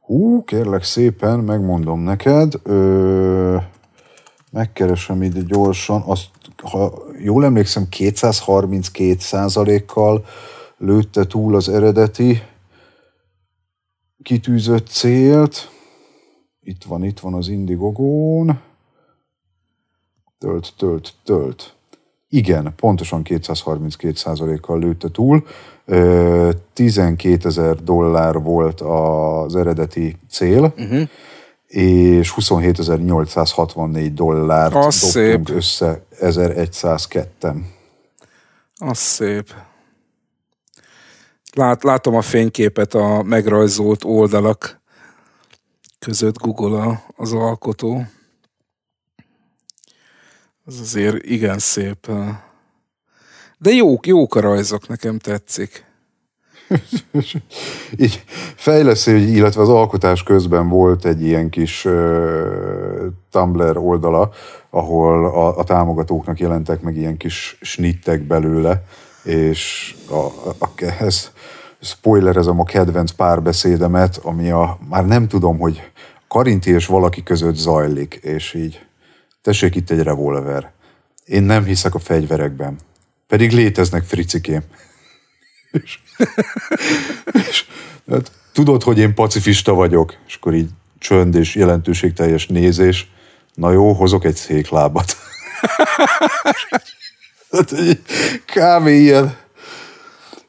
Hú, kérlek szépen, megmondom neked. Ö, megkeresem ide gyorsan, azt ha jól emlékszem, 232 százalékkal lőtte túl az eredeti kitűzött célt. Itt van, itt van az Indigogón. Tölt, tölt, tölt. Igen, pontosan 232 százalékkal lőtte túl. 12 ezer dollár volt az eredeti cél, uh-huh. és 27.864 dollárt Azt dobtunk szép. össze 1102 en Az szép. Lát, látom a fényképet a megrajzolt oldalak között Google az alkotó. Az azért igen szép. Eh. De jók, jók a rajzok, nekem tetszik. így fejlesző, illetve az alkotás közben volt egy ilyen kis ö, Tumblr oldala, ahol a, a támogatóknak jelentek meg ilyen kis snittek belőle, és a, a, ez, spoilerezem a kedvenc párbeszédemet, ami a, már nem tudom, hogy Karinti és valaki között zajlik, és így tessék itt egy revolver. Én nem hiszek a fegyverekben. Pedig léteznek fricikém. És és, hát, tudod, hogy én pacifista vagyok, és akkor így csönd és jelentőségteljes nézés, na jó, hozok egy széklábat. hát, kávé ilyen,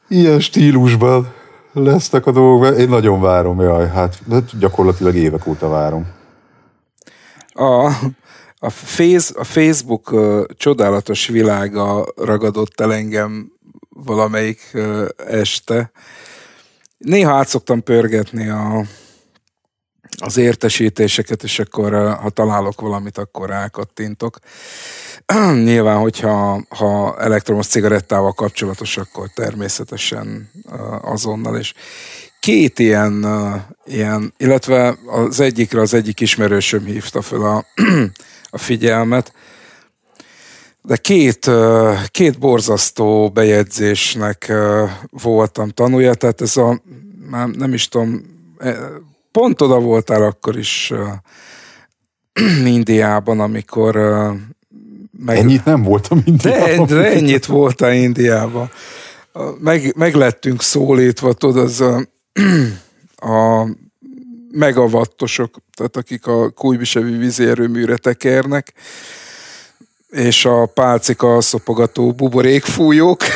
ilyen stílusban lesznek a dolgok. Én nagyon várom, jaj, hát, hát gyakorlatilag évek óta várom. A, a, féz, a Facebook ö, csodálatos világa ragadott el engem valamelyik este. Néha át szoktam pörgetni a, az értesítéseket, és akkor ha találok valamit, akkor rákattintok. Nyilván, hogyha ha elektromos cigarettával kapcsolatos, akkor természetesen azonnal, és két ilyen, ilyen illetve az egyikre az egyik ismerősöm hívta fel a, a figyelmet, de két, két borzasztó bejegyzésnek voltam tanulja, tehát ez a, már nem is tudom, e, pont oda voltál akkor is Indiában, amikor meg... Ennyit nem voltam Indiában. De, de ennyit voltál Indiában. Meg, meg lettünk szólítva, tudod, az a, a megavattosok, tehát akik a kújbisevi vízérőműre tekernek, és a pálcika a szopogató buborékfújók.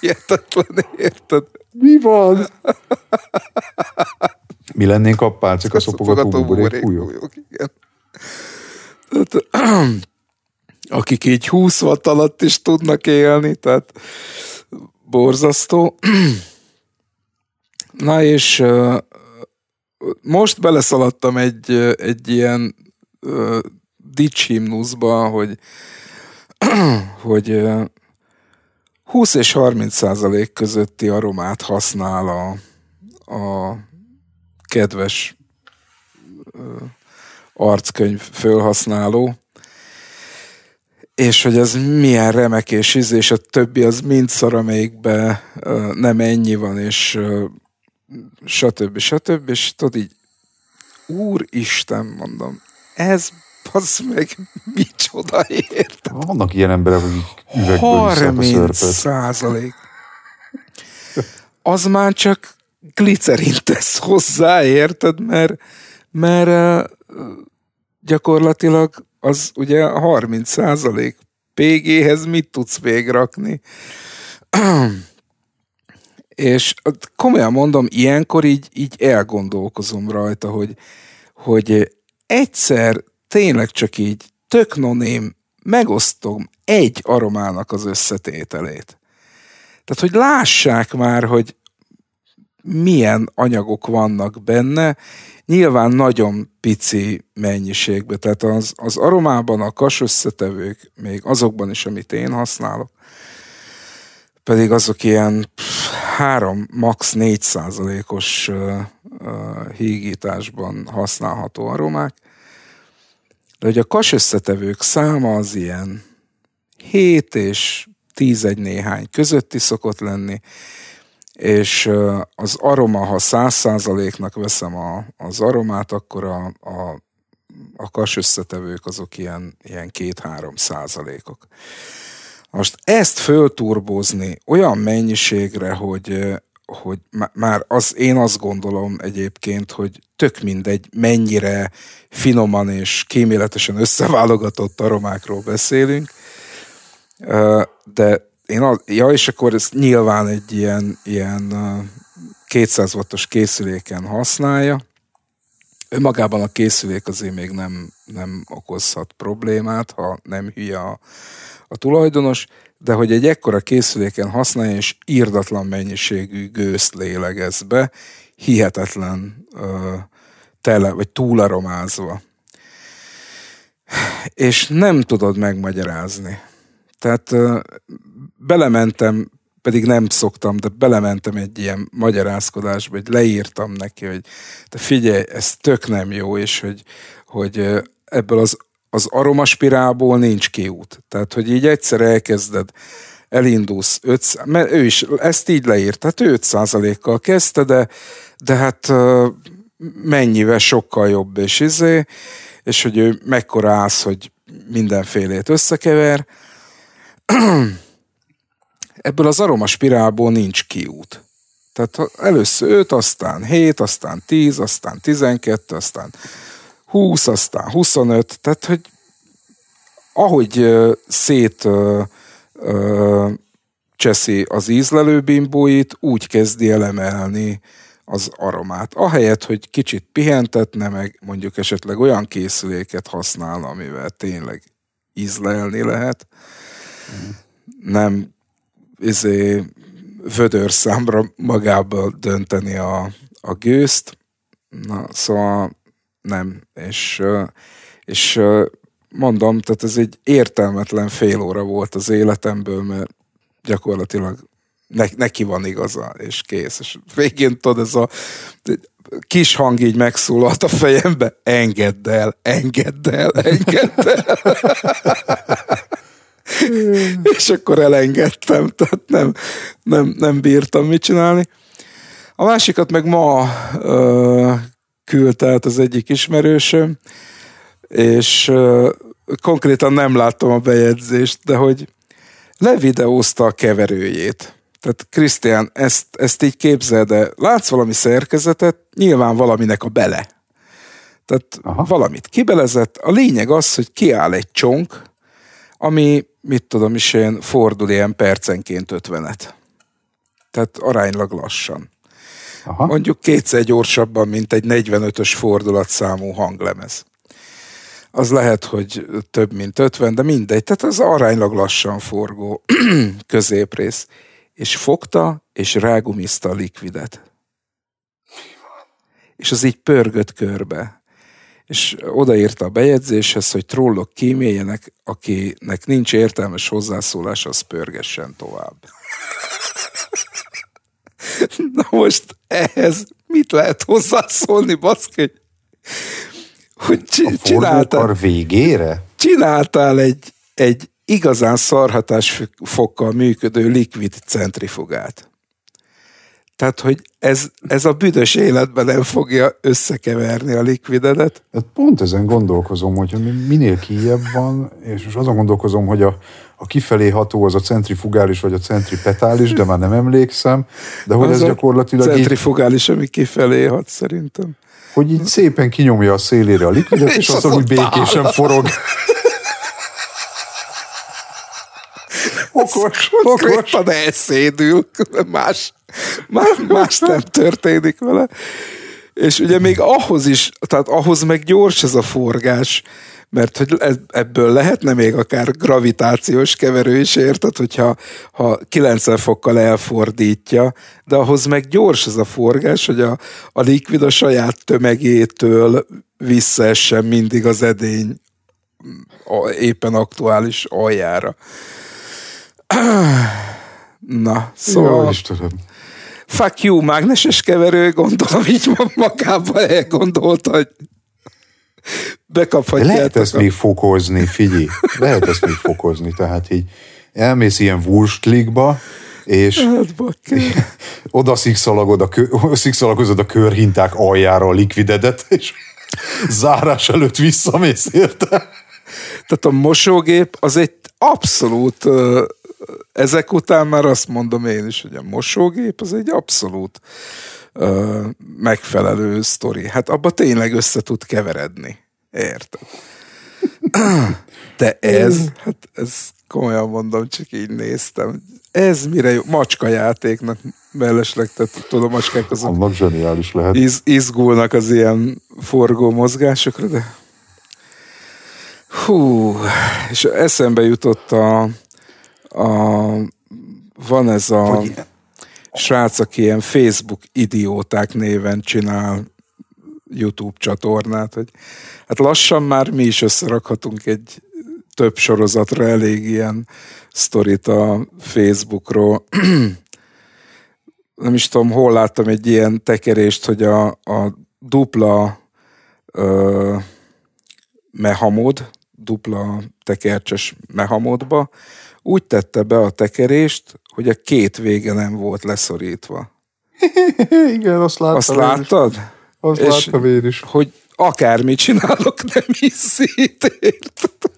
Hihetetlen, érted? Mi van? Mi lennénk a pálcika szopogató, szopogató buborékfújók? igen. akik így 20 watt alatt is tudnak élni, tehát borzasztó. Na és most beleszaladtam egy, egy ilyen dicshimnuszba, hogy, hogy 20 és 30 százalék közötti aromát használ a, a kedves arckönyv fölhasználó, és hogy ez milyen remek és íz, és a többi az mind szar, amelyikben nem ennyi van, és stb. stb. És tudod így, úristen, mondom, ez az meg, micsoda ért. Vannak ilyen emberek, akik üvegből százalék. Az már csak glicerin tesz hozzá, érted? Mert, mert gyakorlatilag az ugye 30 százalék. PG-hez mit tudsz végrakni? És komolyan mondom, ilyenkor így, így elgondolkozom rajta, hogy, hogy egyszer tényleg csak így tök noném, megosztom egy aromának az összetételét. Tehát, hogy lássák már, hogy milyen anyagok vannak benne, nyilván nagyon pici mennyiségbe, tehát az, az aromában a kas összetevők, még azokban is, amit én használok, pedig azok ilyen 3, max 4 százalékos hígításban használható aromák. De hogy a kas összetevők száma az ilyen 7 és 10 egy néhány közötti szokott lenni, és az aroma, ha 100%-nak veszem a, az aromát, akkor a, a, a kas összetevők azok ilyen, ilyen 2-3 ok Most ezt fölturbózni olyan mennyiségre, hogy, hogy már az, én azt gondolom egyébként, hogy tök mindegy, mennyire finoman és kéméletesen összeválogatott aromákról beszélünk, de én az, ja, és akkor ezt nyilván egy ilyen, ilyen 200 wattos készüléken használja. Önmagában a készülék azért még nem, nem okozhat problémát, ha nem hülye a, a tulajdonos, de hogy egy ekkora készüléken használja, és írdatlan mennyiségű gőzt lélegez be, hihetetlen ö, tele, vagy túlaromázva. És nem tudod megmagyarázni. Tehát ö, belementem, pedig nem szoktam, de belementem egy ilyen magyarázkodásba, hogy leírtam neki, hogy te figyelj, ez tök nem jó, és hogy, hogy ebből az az aromaspirálból nincs kiút. Tehát, hogy így egyszer elkezded, elindulsz, 500, mert ő is ezt így leírt, tehát ő 5%-kal kezdte, de, de hát mennyivel sokkal jobb, és izé, és hogy ő mekkora állsz, hogy mindenfélét összekever. Ebből az aromaspirálból nincs kiút. Tehát először 5, aztán 7, aztán 10, aztán 12, aztán 20, aztán 25, tehát hogy ahogy szét cseszi az ízlelő bimbóit, úgy kezdi elemelni az aromát. Ahelyett, hogy kicsit pihentetne meg, mondjuk esetleg olyan készüléket használ, amivel tényleg ízlelni lehet, mm. nem izé, számra magába dönteni a, a gőzt. Na, szóval nem. És, és mondom, tehát ez egy értelmetlen fél óra volt az életemből, mert gyakorlatilag ne, neki van igaza, és kész. És végén tudod, ez a kis hang így megszólalt a fejembe, engedd el, engedd el, engedd el. és akkor elengedtem, tehát nem, nem, nem bírtam mit csinálni. A másikat meg ma ö, küldte át az egyik ismerősöm, és uh, konkrétan nem láttam a bejegyzést, de hogy levideózta a keverőjét. Tehát Krisztián, ezt, ezt így képzeld de látsz valami szerkezetet, nyilván valaminek a bele. Tehát Aha. valamit kibelezett. A lényeg az, hogy kiáll egy csonk, ami, mit tudom is én, fordul ilyen percenként ötvenet. Tehát aránylag lassan. Aha. mondjuk kétszer gyorsabban, mint egy 45-ös fordulatszámú hanglemez. Az lehet, hogy több, mint 50, de mindegy. Tehát az aránylag lassan forgó középrész. És fogta, és rágumizta a likvidet. És az így pörgött körbe és odaírta a bejegyzéshez, hogy trollok kíméljenek, akinek nincs értelmes hozzászólás, az pörgessen tovább. Na most ehhez mit lehet hozzászólni, baszki? Hogy c- csináltál, végére? Csináltál egy, egy igazán szarhatás fokkal működő likvid centrifugát. Tehát, hogy ez, ez a büdös életben nem fogja összekeverni a likvidedet. Hát pont ezen gondolkozom, hogy minél kíjebb van, és most azon gondolkozom, hogy a, a kifelé ható az a centrifugális vagy a centripetális, de már nem emlékszem, de hogy az ez gyakorlatilag... Centrifugális, így, ami kifelé hat szerintem. Hogy így szépen kinyomja a szélére a likvidet, és, és az, hogy békésen forog. okos, okos. de eszédül, más, más, más nem történik vele. És ugye még ahhoz is, tehát ahhoz meg gyors ez a forgás mert hogy ebből lehetne még akár gravitációs keverő is, érted, hogyha ha 90 fokkal elfordítja, de ahhoz meg gyors ez a forgás, hogy a, a likvid a saját tömegétől visszaessen mindig az edény a, éppen aktuális aljára. Na, szóval... Jó, Istenem fuck you, mágneses keverő, gondolom így magába elgondolta, hogy bekaphatjátok. Lehet ezt még fokozni, figyelj. Lehet ezt még fokozni, tehát így elmész ilyen wurstlikba, és hát, oda szikszalagod a kö, szikszalagozod a körhinták aljára a likvidedet, és zárás előtt visszamész érte. Tehát a mosógép az egy abszolút ezek után már azt mondom én is, hogy a mosógép az egy abszolút ö, megfelelő sztori. Hát abba tényleg össze tud keveredni. Érted? De ez, hát ez komolyan mondom, csak így néztem. Ez mire jó? Macska játéknak mellesleg, tehát tudom, macskák azok Annak zseniális lehet. Iz, izgulnak az ilyen forgó mozgásokra, de hú, és eszembe jutott a, a van ez a aki ilyen Facebook idióták néven csinál YouTube csatornát, hogy hát lassan már mi is összerakhatunk egy több sorozatra elég ilyen sztorit a Facebookról. Nem is tudom, hol láttam egy ilyen tekerést, hogy a, a dupla ö, mehamod, dupla tekercses mehamodba, úgy tette be a tekerést, hogy a két vége nem volt leszorítva. Igen, azt láttam Azt láttad? Is. Azt és láttam én is. Hogy akármit csinálok, nem hiszi, érted?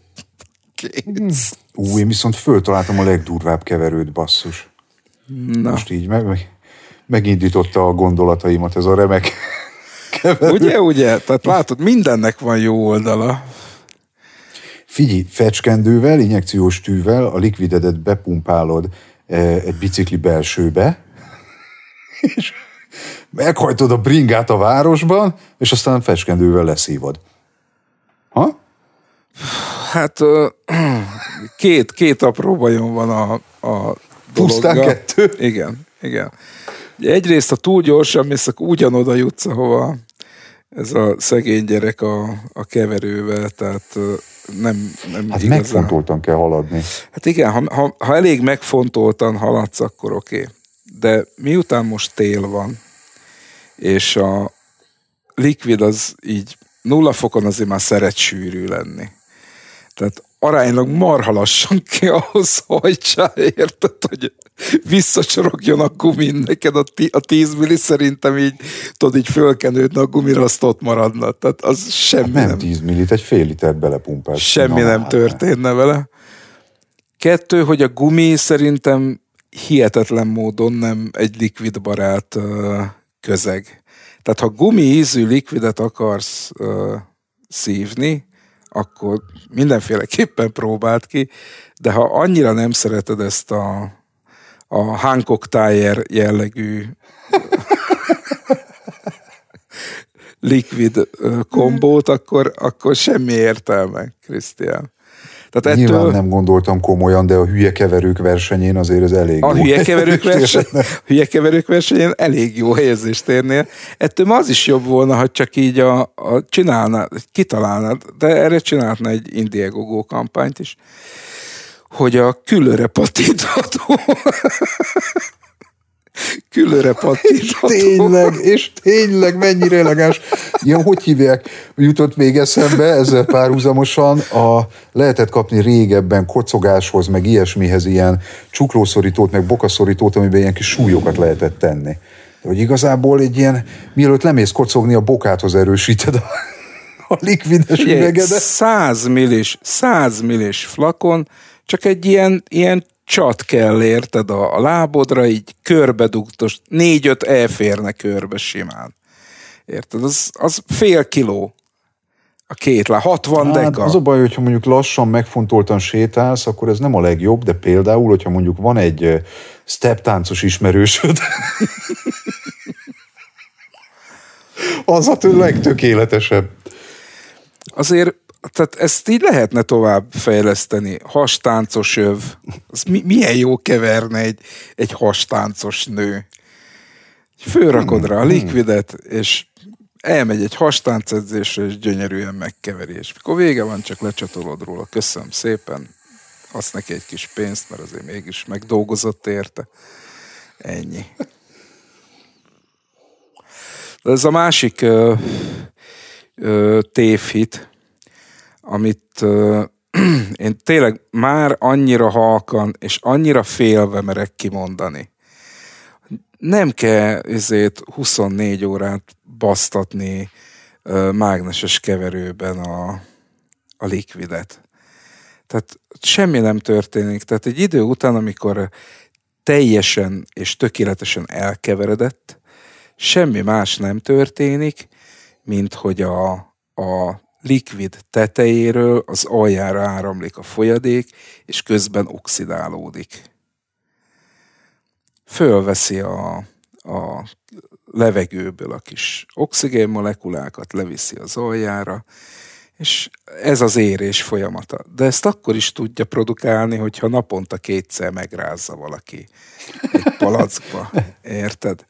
Kész. Ú, én viszont föltaláltam a legdurvább keverőt, basszus. Na. Most így meg, meg, megindította a gondolataimat ez a remek keverő. Ugye, ugye? Tehát látod, mindennek van jó oldala figyelj, fecskendővel, injekciós tűvel a likvidedet bepumpálod e, egy bicikli belsőbe, és meghajtod a bringát a városban, és aztán fecskendővel leszívod. Ha? Hát két, két apró bajom van a, a Pusztán dologgal. kettő? Igen, igen. Egyrészt, ha túl gyorsan mész, akkor ugyanoda jutsz, ahova ez a szegény gyerek a, a keverővel, tehát nem, nem hát igazán. megfontoltan kell haladni. Hát igen, ha, ha, ha elég megfontoltan haladsz, akkor oké. Okay. De miután most tél van, és a likvid az így nulla fokon azért már szeret sűrű lenni. Tehát aránylag marha lassan ki ahhoz hajtsál, érted, hogy visszacsorogjon a gumin neked a, tí, a tíz milli szerintem így, tudod, így fölkenődne a gumira, azt ott maradna. Tehát az semmi hát nem. Nem tíz millit, egy fél liter belepumpál. Semmi nem hát történne vele. Kettő, hogy a gumi szerintem hihetetlen módon nem egy likvidbarát barát közeg. Tehát ha gumi ízű likvidet akarsz uh, szívni, akkor mindenféleképpen próbált ki, de ha annyira nem szereted ezt a, a Hancock Tire jellegű liquid kombót, akkor, akkor semmi értelme, Krisztián. Tehát Nyilván nem gondoltam komolyan, de a hülye keverők versenyén azért ez elég a jó. Hülye keverők, verseny... a hülye keverők versenyén elég jó helyezést érnél. Ettől ma az is jobb volna, ha csak így a, a csinálnád, kitalálnád, de erre csinálna egy Indiegogo kampányt is, hogy a külőre patintható különre pattintható. Tényleg, és tényleg mennyire elegáns. Ja, hogy hívják? Jutott még eszembe ezzel párhuzamosan, a, lehetett kapni régebben kocogáshoz, meg ilyesmihez ilyen csuklószorítót, meg bokaszorítót, amiben ilyen kis súlyokat lehetett tenni. De hogy igazából egy ilyen, mielőtt lemész kocogni, a bokáthoz erősíted a, a likvides üvegedet. 100 millis, 100 millis flakon, csak egy ilyen, ilyen csat kell, érted, a, a lábodra, így körbe dugtos, négy-öt elférne körbe simán. Érted, az, az fél kiló a két lá, 60 hát, deka. Az a baj, hogyha mondjuk lassan, megfontoltan sétálsz, akkor ez nem a legjobb, de például, hogyha mondjuk van egy step táncos ismerősöd, az a legtökéletesebb. Azért tehát ezt így lehetne tovább fejleszteni. Hastáncos öv. Az mi, milyen jó keverne egy, egy hastáncos nő. Főrakod rá a hmm, hmm. likvidet, és elmegy egy hastáncedzésre, és gyönyörűen megkeveri. És mikor vége van, csak lecsatolod róla. Köszönöm szépen. Azt neki egy kis pénzt, mert azért mégis megdolgozott érte. Ennyi. De ez a másik ö, ö, tévhit, amit uh, én tényleg már annyira halkan és annyira félve merek kimondani. Nem kell ezért 24 órát basztatni uh, mágneses keverőben a, a likvidet. Tehát semmi nem történik. Tehát egy idő után, amikor teljesen és tökéletesen elkeveredett, semmi más nem történik, mint hogy a, a likvid tetejéről az aljára áramlik a folyadék, és közben oxidálódik. Fölveszi a, a levegőből a kis oxigénmolekulákat, leviszi az aljára, és ez az érés folyamata. De ezt akkor is tudja produkálni, hogyha naponta kétszer megrázza valaki egy palackba. Érted?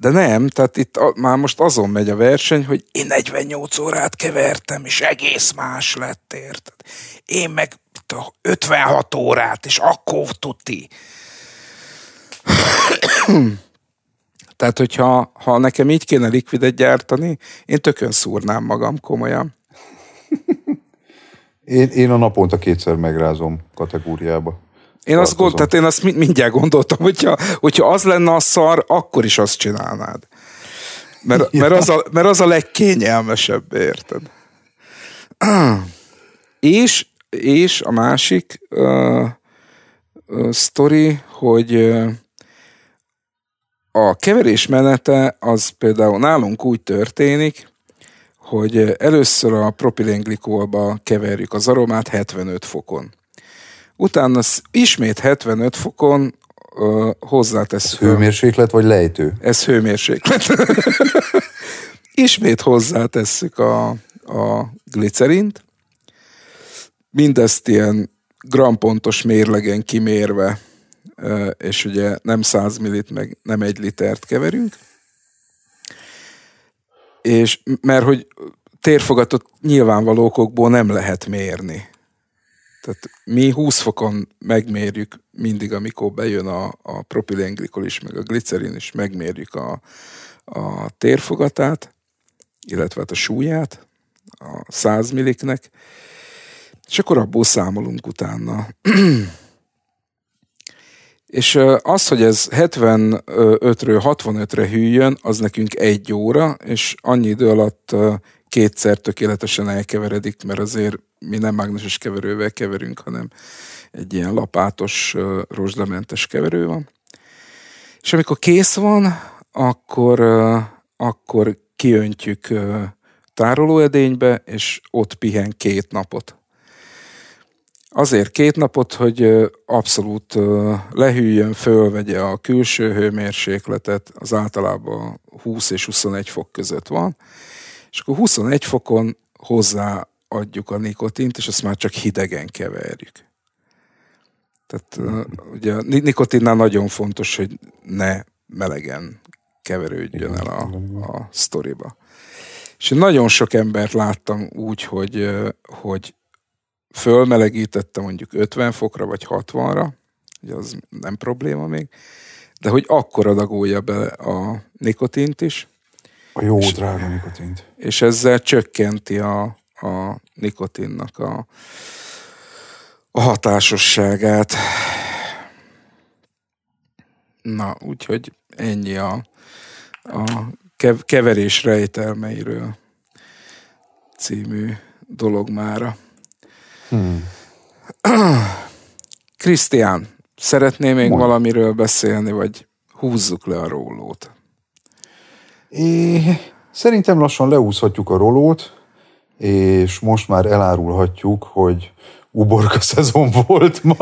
De nem, tehát itt a, már most azon megy a verseny, hogy én 48 órát kevertem, és egész más lett, érted? Én meg 56 órát, és akkor tuti. Tehát, hogyha ha nekem így kéne likvidet gyártani, én tökön szúrnám magam komolyan. én, én a naponta kétszer megrázom kategóriába. Én azt, gond, tehát én azt mind mindjárt gondoltam, hogyha, hogyha az lenne a szar, akkor is azt csinálnád. Mert, mert, az, a, mert az a legkényelmesebb, érted? És, és a másik uh, uh, sztori, hogy uh, a keverés menete az például nálunk úgy történik, hogy először a propilenglikolba keverjük az aromát 75 fokon utána ismét 75 fokon ö, Ez hőmérséklet vagy lejtő? Ez hőmérséklet. ismét hozzátesszük a, a glicerint, mindezt ilyen grampontos mérlegen kimérve, és ugye nem 100 millit, meg nem egy litert keverünk. És mert hogy térfogatot nyilvánvaló okokból nem lehet mérni. Tehát mi 20 fokon megmérjük mindig, amikor bejön a, a propilenglikol is, meg a glicerin is, megmérjük a, a térfogatát, illetve hát a súlyát, a 100 milliknek, és akkor abból számolunk utána. és az, hogy ez 75-ről 65-re hűljön, az nekünk egy óra, és annyi idő alatt kétszer tökéletesen elkeveredik, mert azért mi nem mágneses keverővel keverünk, hanem egy ilyen lapátos, rozsdamentes keverő van. És amikor kész van, akkor, akkor kiöntjük tárolóedénybe, és ott pihen két napot. Azért két napot, hogy abszolút lehűljön, fölvegye a külső hőmérsékletet, az általában 20 és 21 fok között van, és akkor 21 fokon hozzá adjuk a nikotint, és azt már csak hidegen keverjük. Tehát ugye a nikotinnál nagyon fontos, hogy ne melegen keverődjön el a, a sztoriba. És én nagyon sok embert láttam úgy, hogy, hogy fölmelegítette mondjuk 50 fokra vagy 60-ra, ugye az nem probléma még, de hogy akkor adagolja be a nikotint is. A jó és, drága nikotint. És ezzel csökkenti a, a nikotinnak a, a hatásosságát. Na, úgyhogy ennyi a, a keverés rejtelmeiről című dolog mára. Hmm. Krisztián, szeretné még Mond. valamiről beszélni, vagy húzzuk le a rólót? É, szerintem lassan leúszhatjuk a rólót és most már elárulhatjuk, hogy uborka szezon volt ma.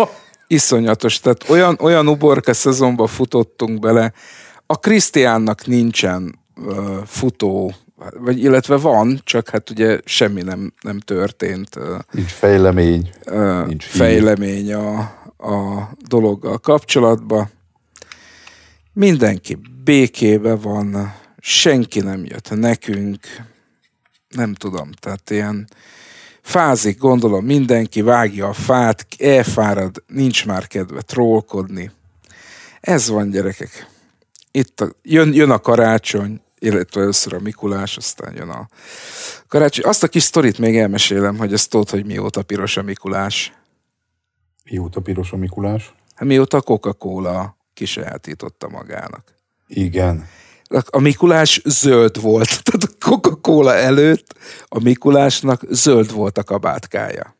Iszonyatos, tehát olyan, olyan uborka szezonba futottunk bele. A Krisztiánnak nincsen uh, futó vagy illetve van, csak hát ugye semmi nem, nem történt. Nincs fejlemény. Uh, Nincs fejlemény a, a dologgal kapcsolatban. Mindenki békébe van, senki nem jött nekünk nem tudom, tehát ilyen fázik, gondolom mindenki, vágja a fát, elfárad, nincs már kedve trollkodni. Ez van, gyerekek. Itt a, jön, jön a karácsony, illetve először a Mikulás, aztán jön a karácsony. Azt a kis sztorit még elmesélem, hogy ezt tudod, hogy mióta piros a Mikulás. Mióta piros a Mikulás? Hát mióta a Coca-Cola kisajátította magának. Igen a Mikulás zöld volt. Tehát a Coca-Cola előtt a Mikulásnak zöld volt a kabátkája.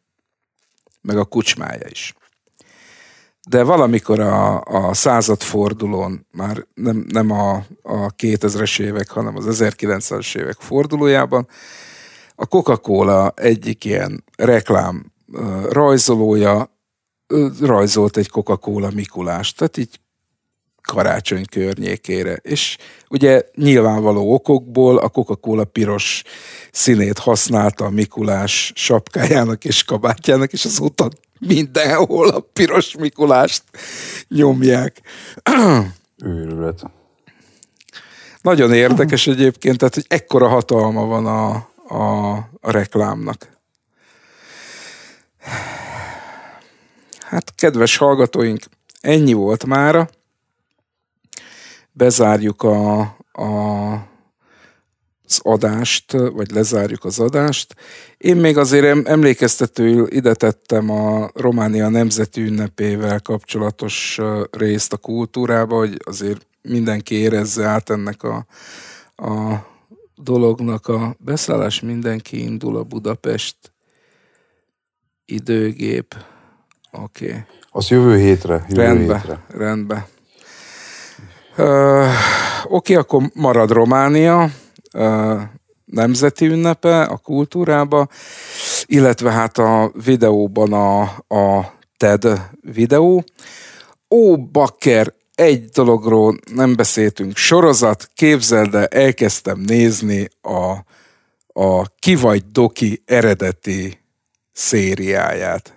Meg a kucsmája is. De valamikor a, a századfordulón, már nem, nem a, a 2000-es évek, hanem az 1900-es évek fordulójában, a Coca-Cola egyik ilyen reklám rajzolója rajzolt egy Coca-Cola Mikulást. Tehát így karácsony környékére. És ugye nyilvánvaló okokból a Coca-Cola piros színét használta a Mikulás sapkájának és kabátjának, és azóta mindenhol a piros Mikulást nyomják. Őrület. Nagyon érdekes egyébként, tehát hogy ekkora hatalma van a, a, a reklámnak. Hát, kedves hallgatóink, ennyi volt mára bezárjuk a, a, az adást, vagy lezárjuk az adást. Én még azért emlékeztetőül ide tettem a Románia nemzeti ünnepével kapcsolatos részt a kultúrába, hogy azért mindenki érezze át ennek a, a dolognak a beszállás, mindenki indul a Budapest időgép. Oké. Okay. Az jövő hétre. Jövő rendben, hétre. rendbe. Oké, akkor marad Románia, nemzeti ünnepe a kultúrába, illetve hát a videóban a, a TED videó. Ó, bakker, egy dologról nem beszéltünk. Sorozat, képzeld el, elkezdtem nézni a, a Ki vagy Doki eredeti szériáját.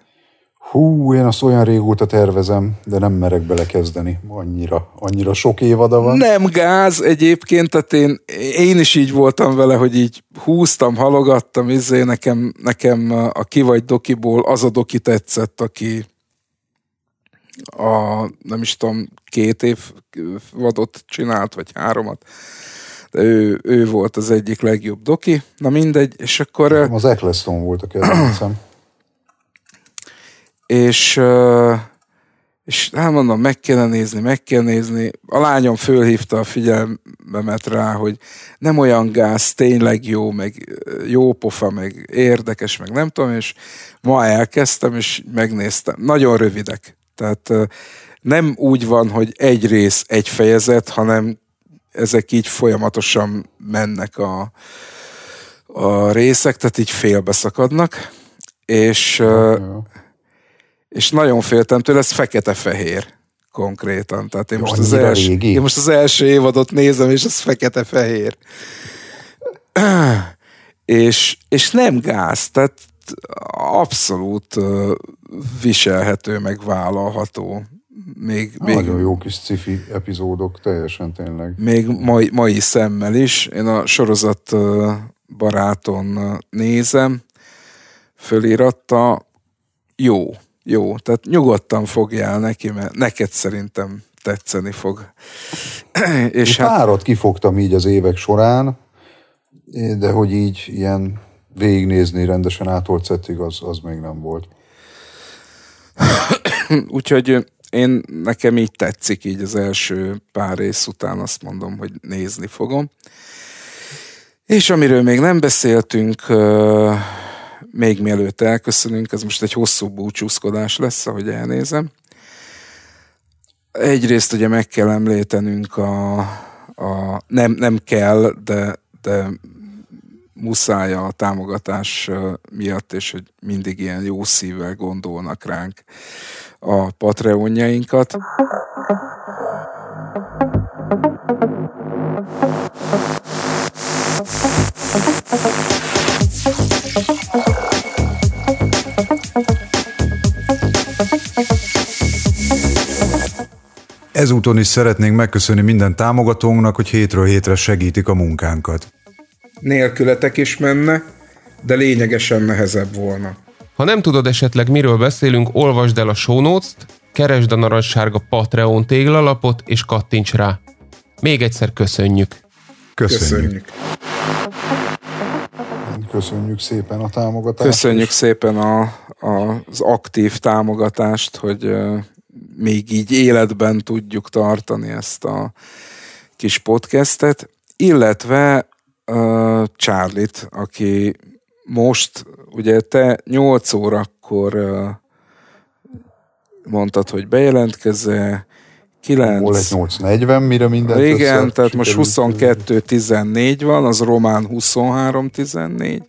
Hú, én azt olyan régóta tervezem, de nem merek belekezdeni. Annyira, annyira sok évada van. Nem gáz egyébként, tehát én, én is így voltam vele, hogy így húztam, halogattam, izé, nekem, nekem a ki vagy dokiból az a doki tetszett, aki a, nem is tudom, két év vadot csinált, vagy háromat. De ő, ő volt az egyik legjobb doki. Na mindegy, és akkor... Az Eccleston volt a kedvencem és, és hát mondom, meg kéne nézni, meg kéne nézni. A lányom fölhívta a figyelmemet rá, hogy nem olyan gáz, tényleg jó, meg jó pofa, meg érdekes, meg nem tudom, és ma elkezdtem, és megnéztem. Nagyon rövidek. Tehát nem úgy van, hogy egy rész, egy fejezet, hanem ezek így folyamatosan mennek a, a részek, tehát így félbeszakadnak, és, ja, ja és nagyon féltem tőle, ez fekete-fehér konkrétan. Tehát én Jó, most, az első, én most az első évadot nézem, és ez fekete-fehér. és, és nem gáz, tehát abszolút viselhető, meg vállalható. Még, még, Nagyon jó kis cifi epizódok, teljesen tényleg. Még mai, mai szemmel is. Én a sorozat baráton nézem, fölíratta jó, jó. Tehát nyugodtan fogjál neki, mert neked szerintem tetszeni fog. és hát... Párat kifogtam így az évek során, de hogy így ilyen végignézni rendesen átolcettig, az, az még nem volt. Úgyhogy én nekem így tetszik, így az első pár rész után azt mondom, hogy nézni fogom. És amiről még nem beszéltünk, még mielőtt elköszönünk, ez most egy hosszú búcsúszkodás lesz, ahogy elnézem. Egyrészt ugye meg kell említenünk a, a nem, nem kell, de, de muszáj a támogatás miatt, és hogy mindig ilyen jó szívvel gondolnak ránk a patreonjainkat. Ezúton is szeretnénk megköszönni minden támogatónknak, hogy hétről hétre segítik a munkánkat. Nélkületek is menne, de lényegesen nehezebb volna. Ha nem tudod esetleg miről beszélünk, olvasd el a show notes keresd a narancssárga Patreon téglalapot és kattints rá. Még egyszer köszönjük. Köszönjük. Köszönjük szépen a támogatást. Köszönjük szépen a, a, az aktív támogatást, hogy még így életben tudjuk tartani ezt a kis podcastet, illetve uh, Charlie-t, aki most, ugye te 8 órakor uh, mondtad, hogy bejelentkezze, 9. Hol egy 840, mire minden. Igen, tehát most 22.14 van, az román 23.14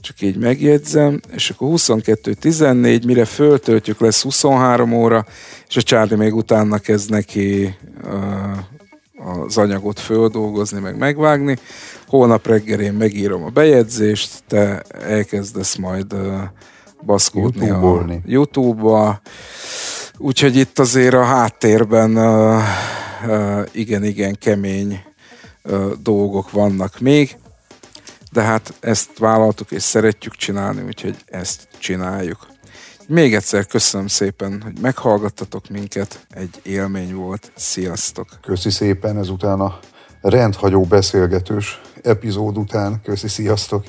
csak így megjegyzem, és akkor 22-14, mire föltöltjük, lesz 23 óra, és a Csárdi még utána kezd neki uh, az anyagot földolgozni, meg megvágni. Holnap reggel én megírom a bejegyzést, te elkezdesz majd uh, baszkódni youtube a YouTube-ba. Úgyhogy itt azért a háttérben igen-igen uh, uh, kemény uh, dolgok vannak még de hát ezt vállaltuk és szeretjük csinálni, úgyhogy ezt csináljuk. Még egyszer köszönöm szépen, hogy meghallgattatok minket, egy élmény volt, sziasztok! Köszi szépen ezután a rendhagyó beszélgetős epizód után, köszi, sziasztok!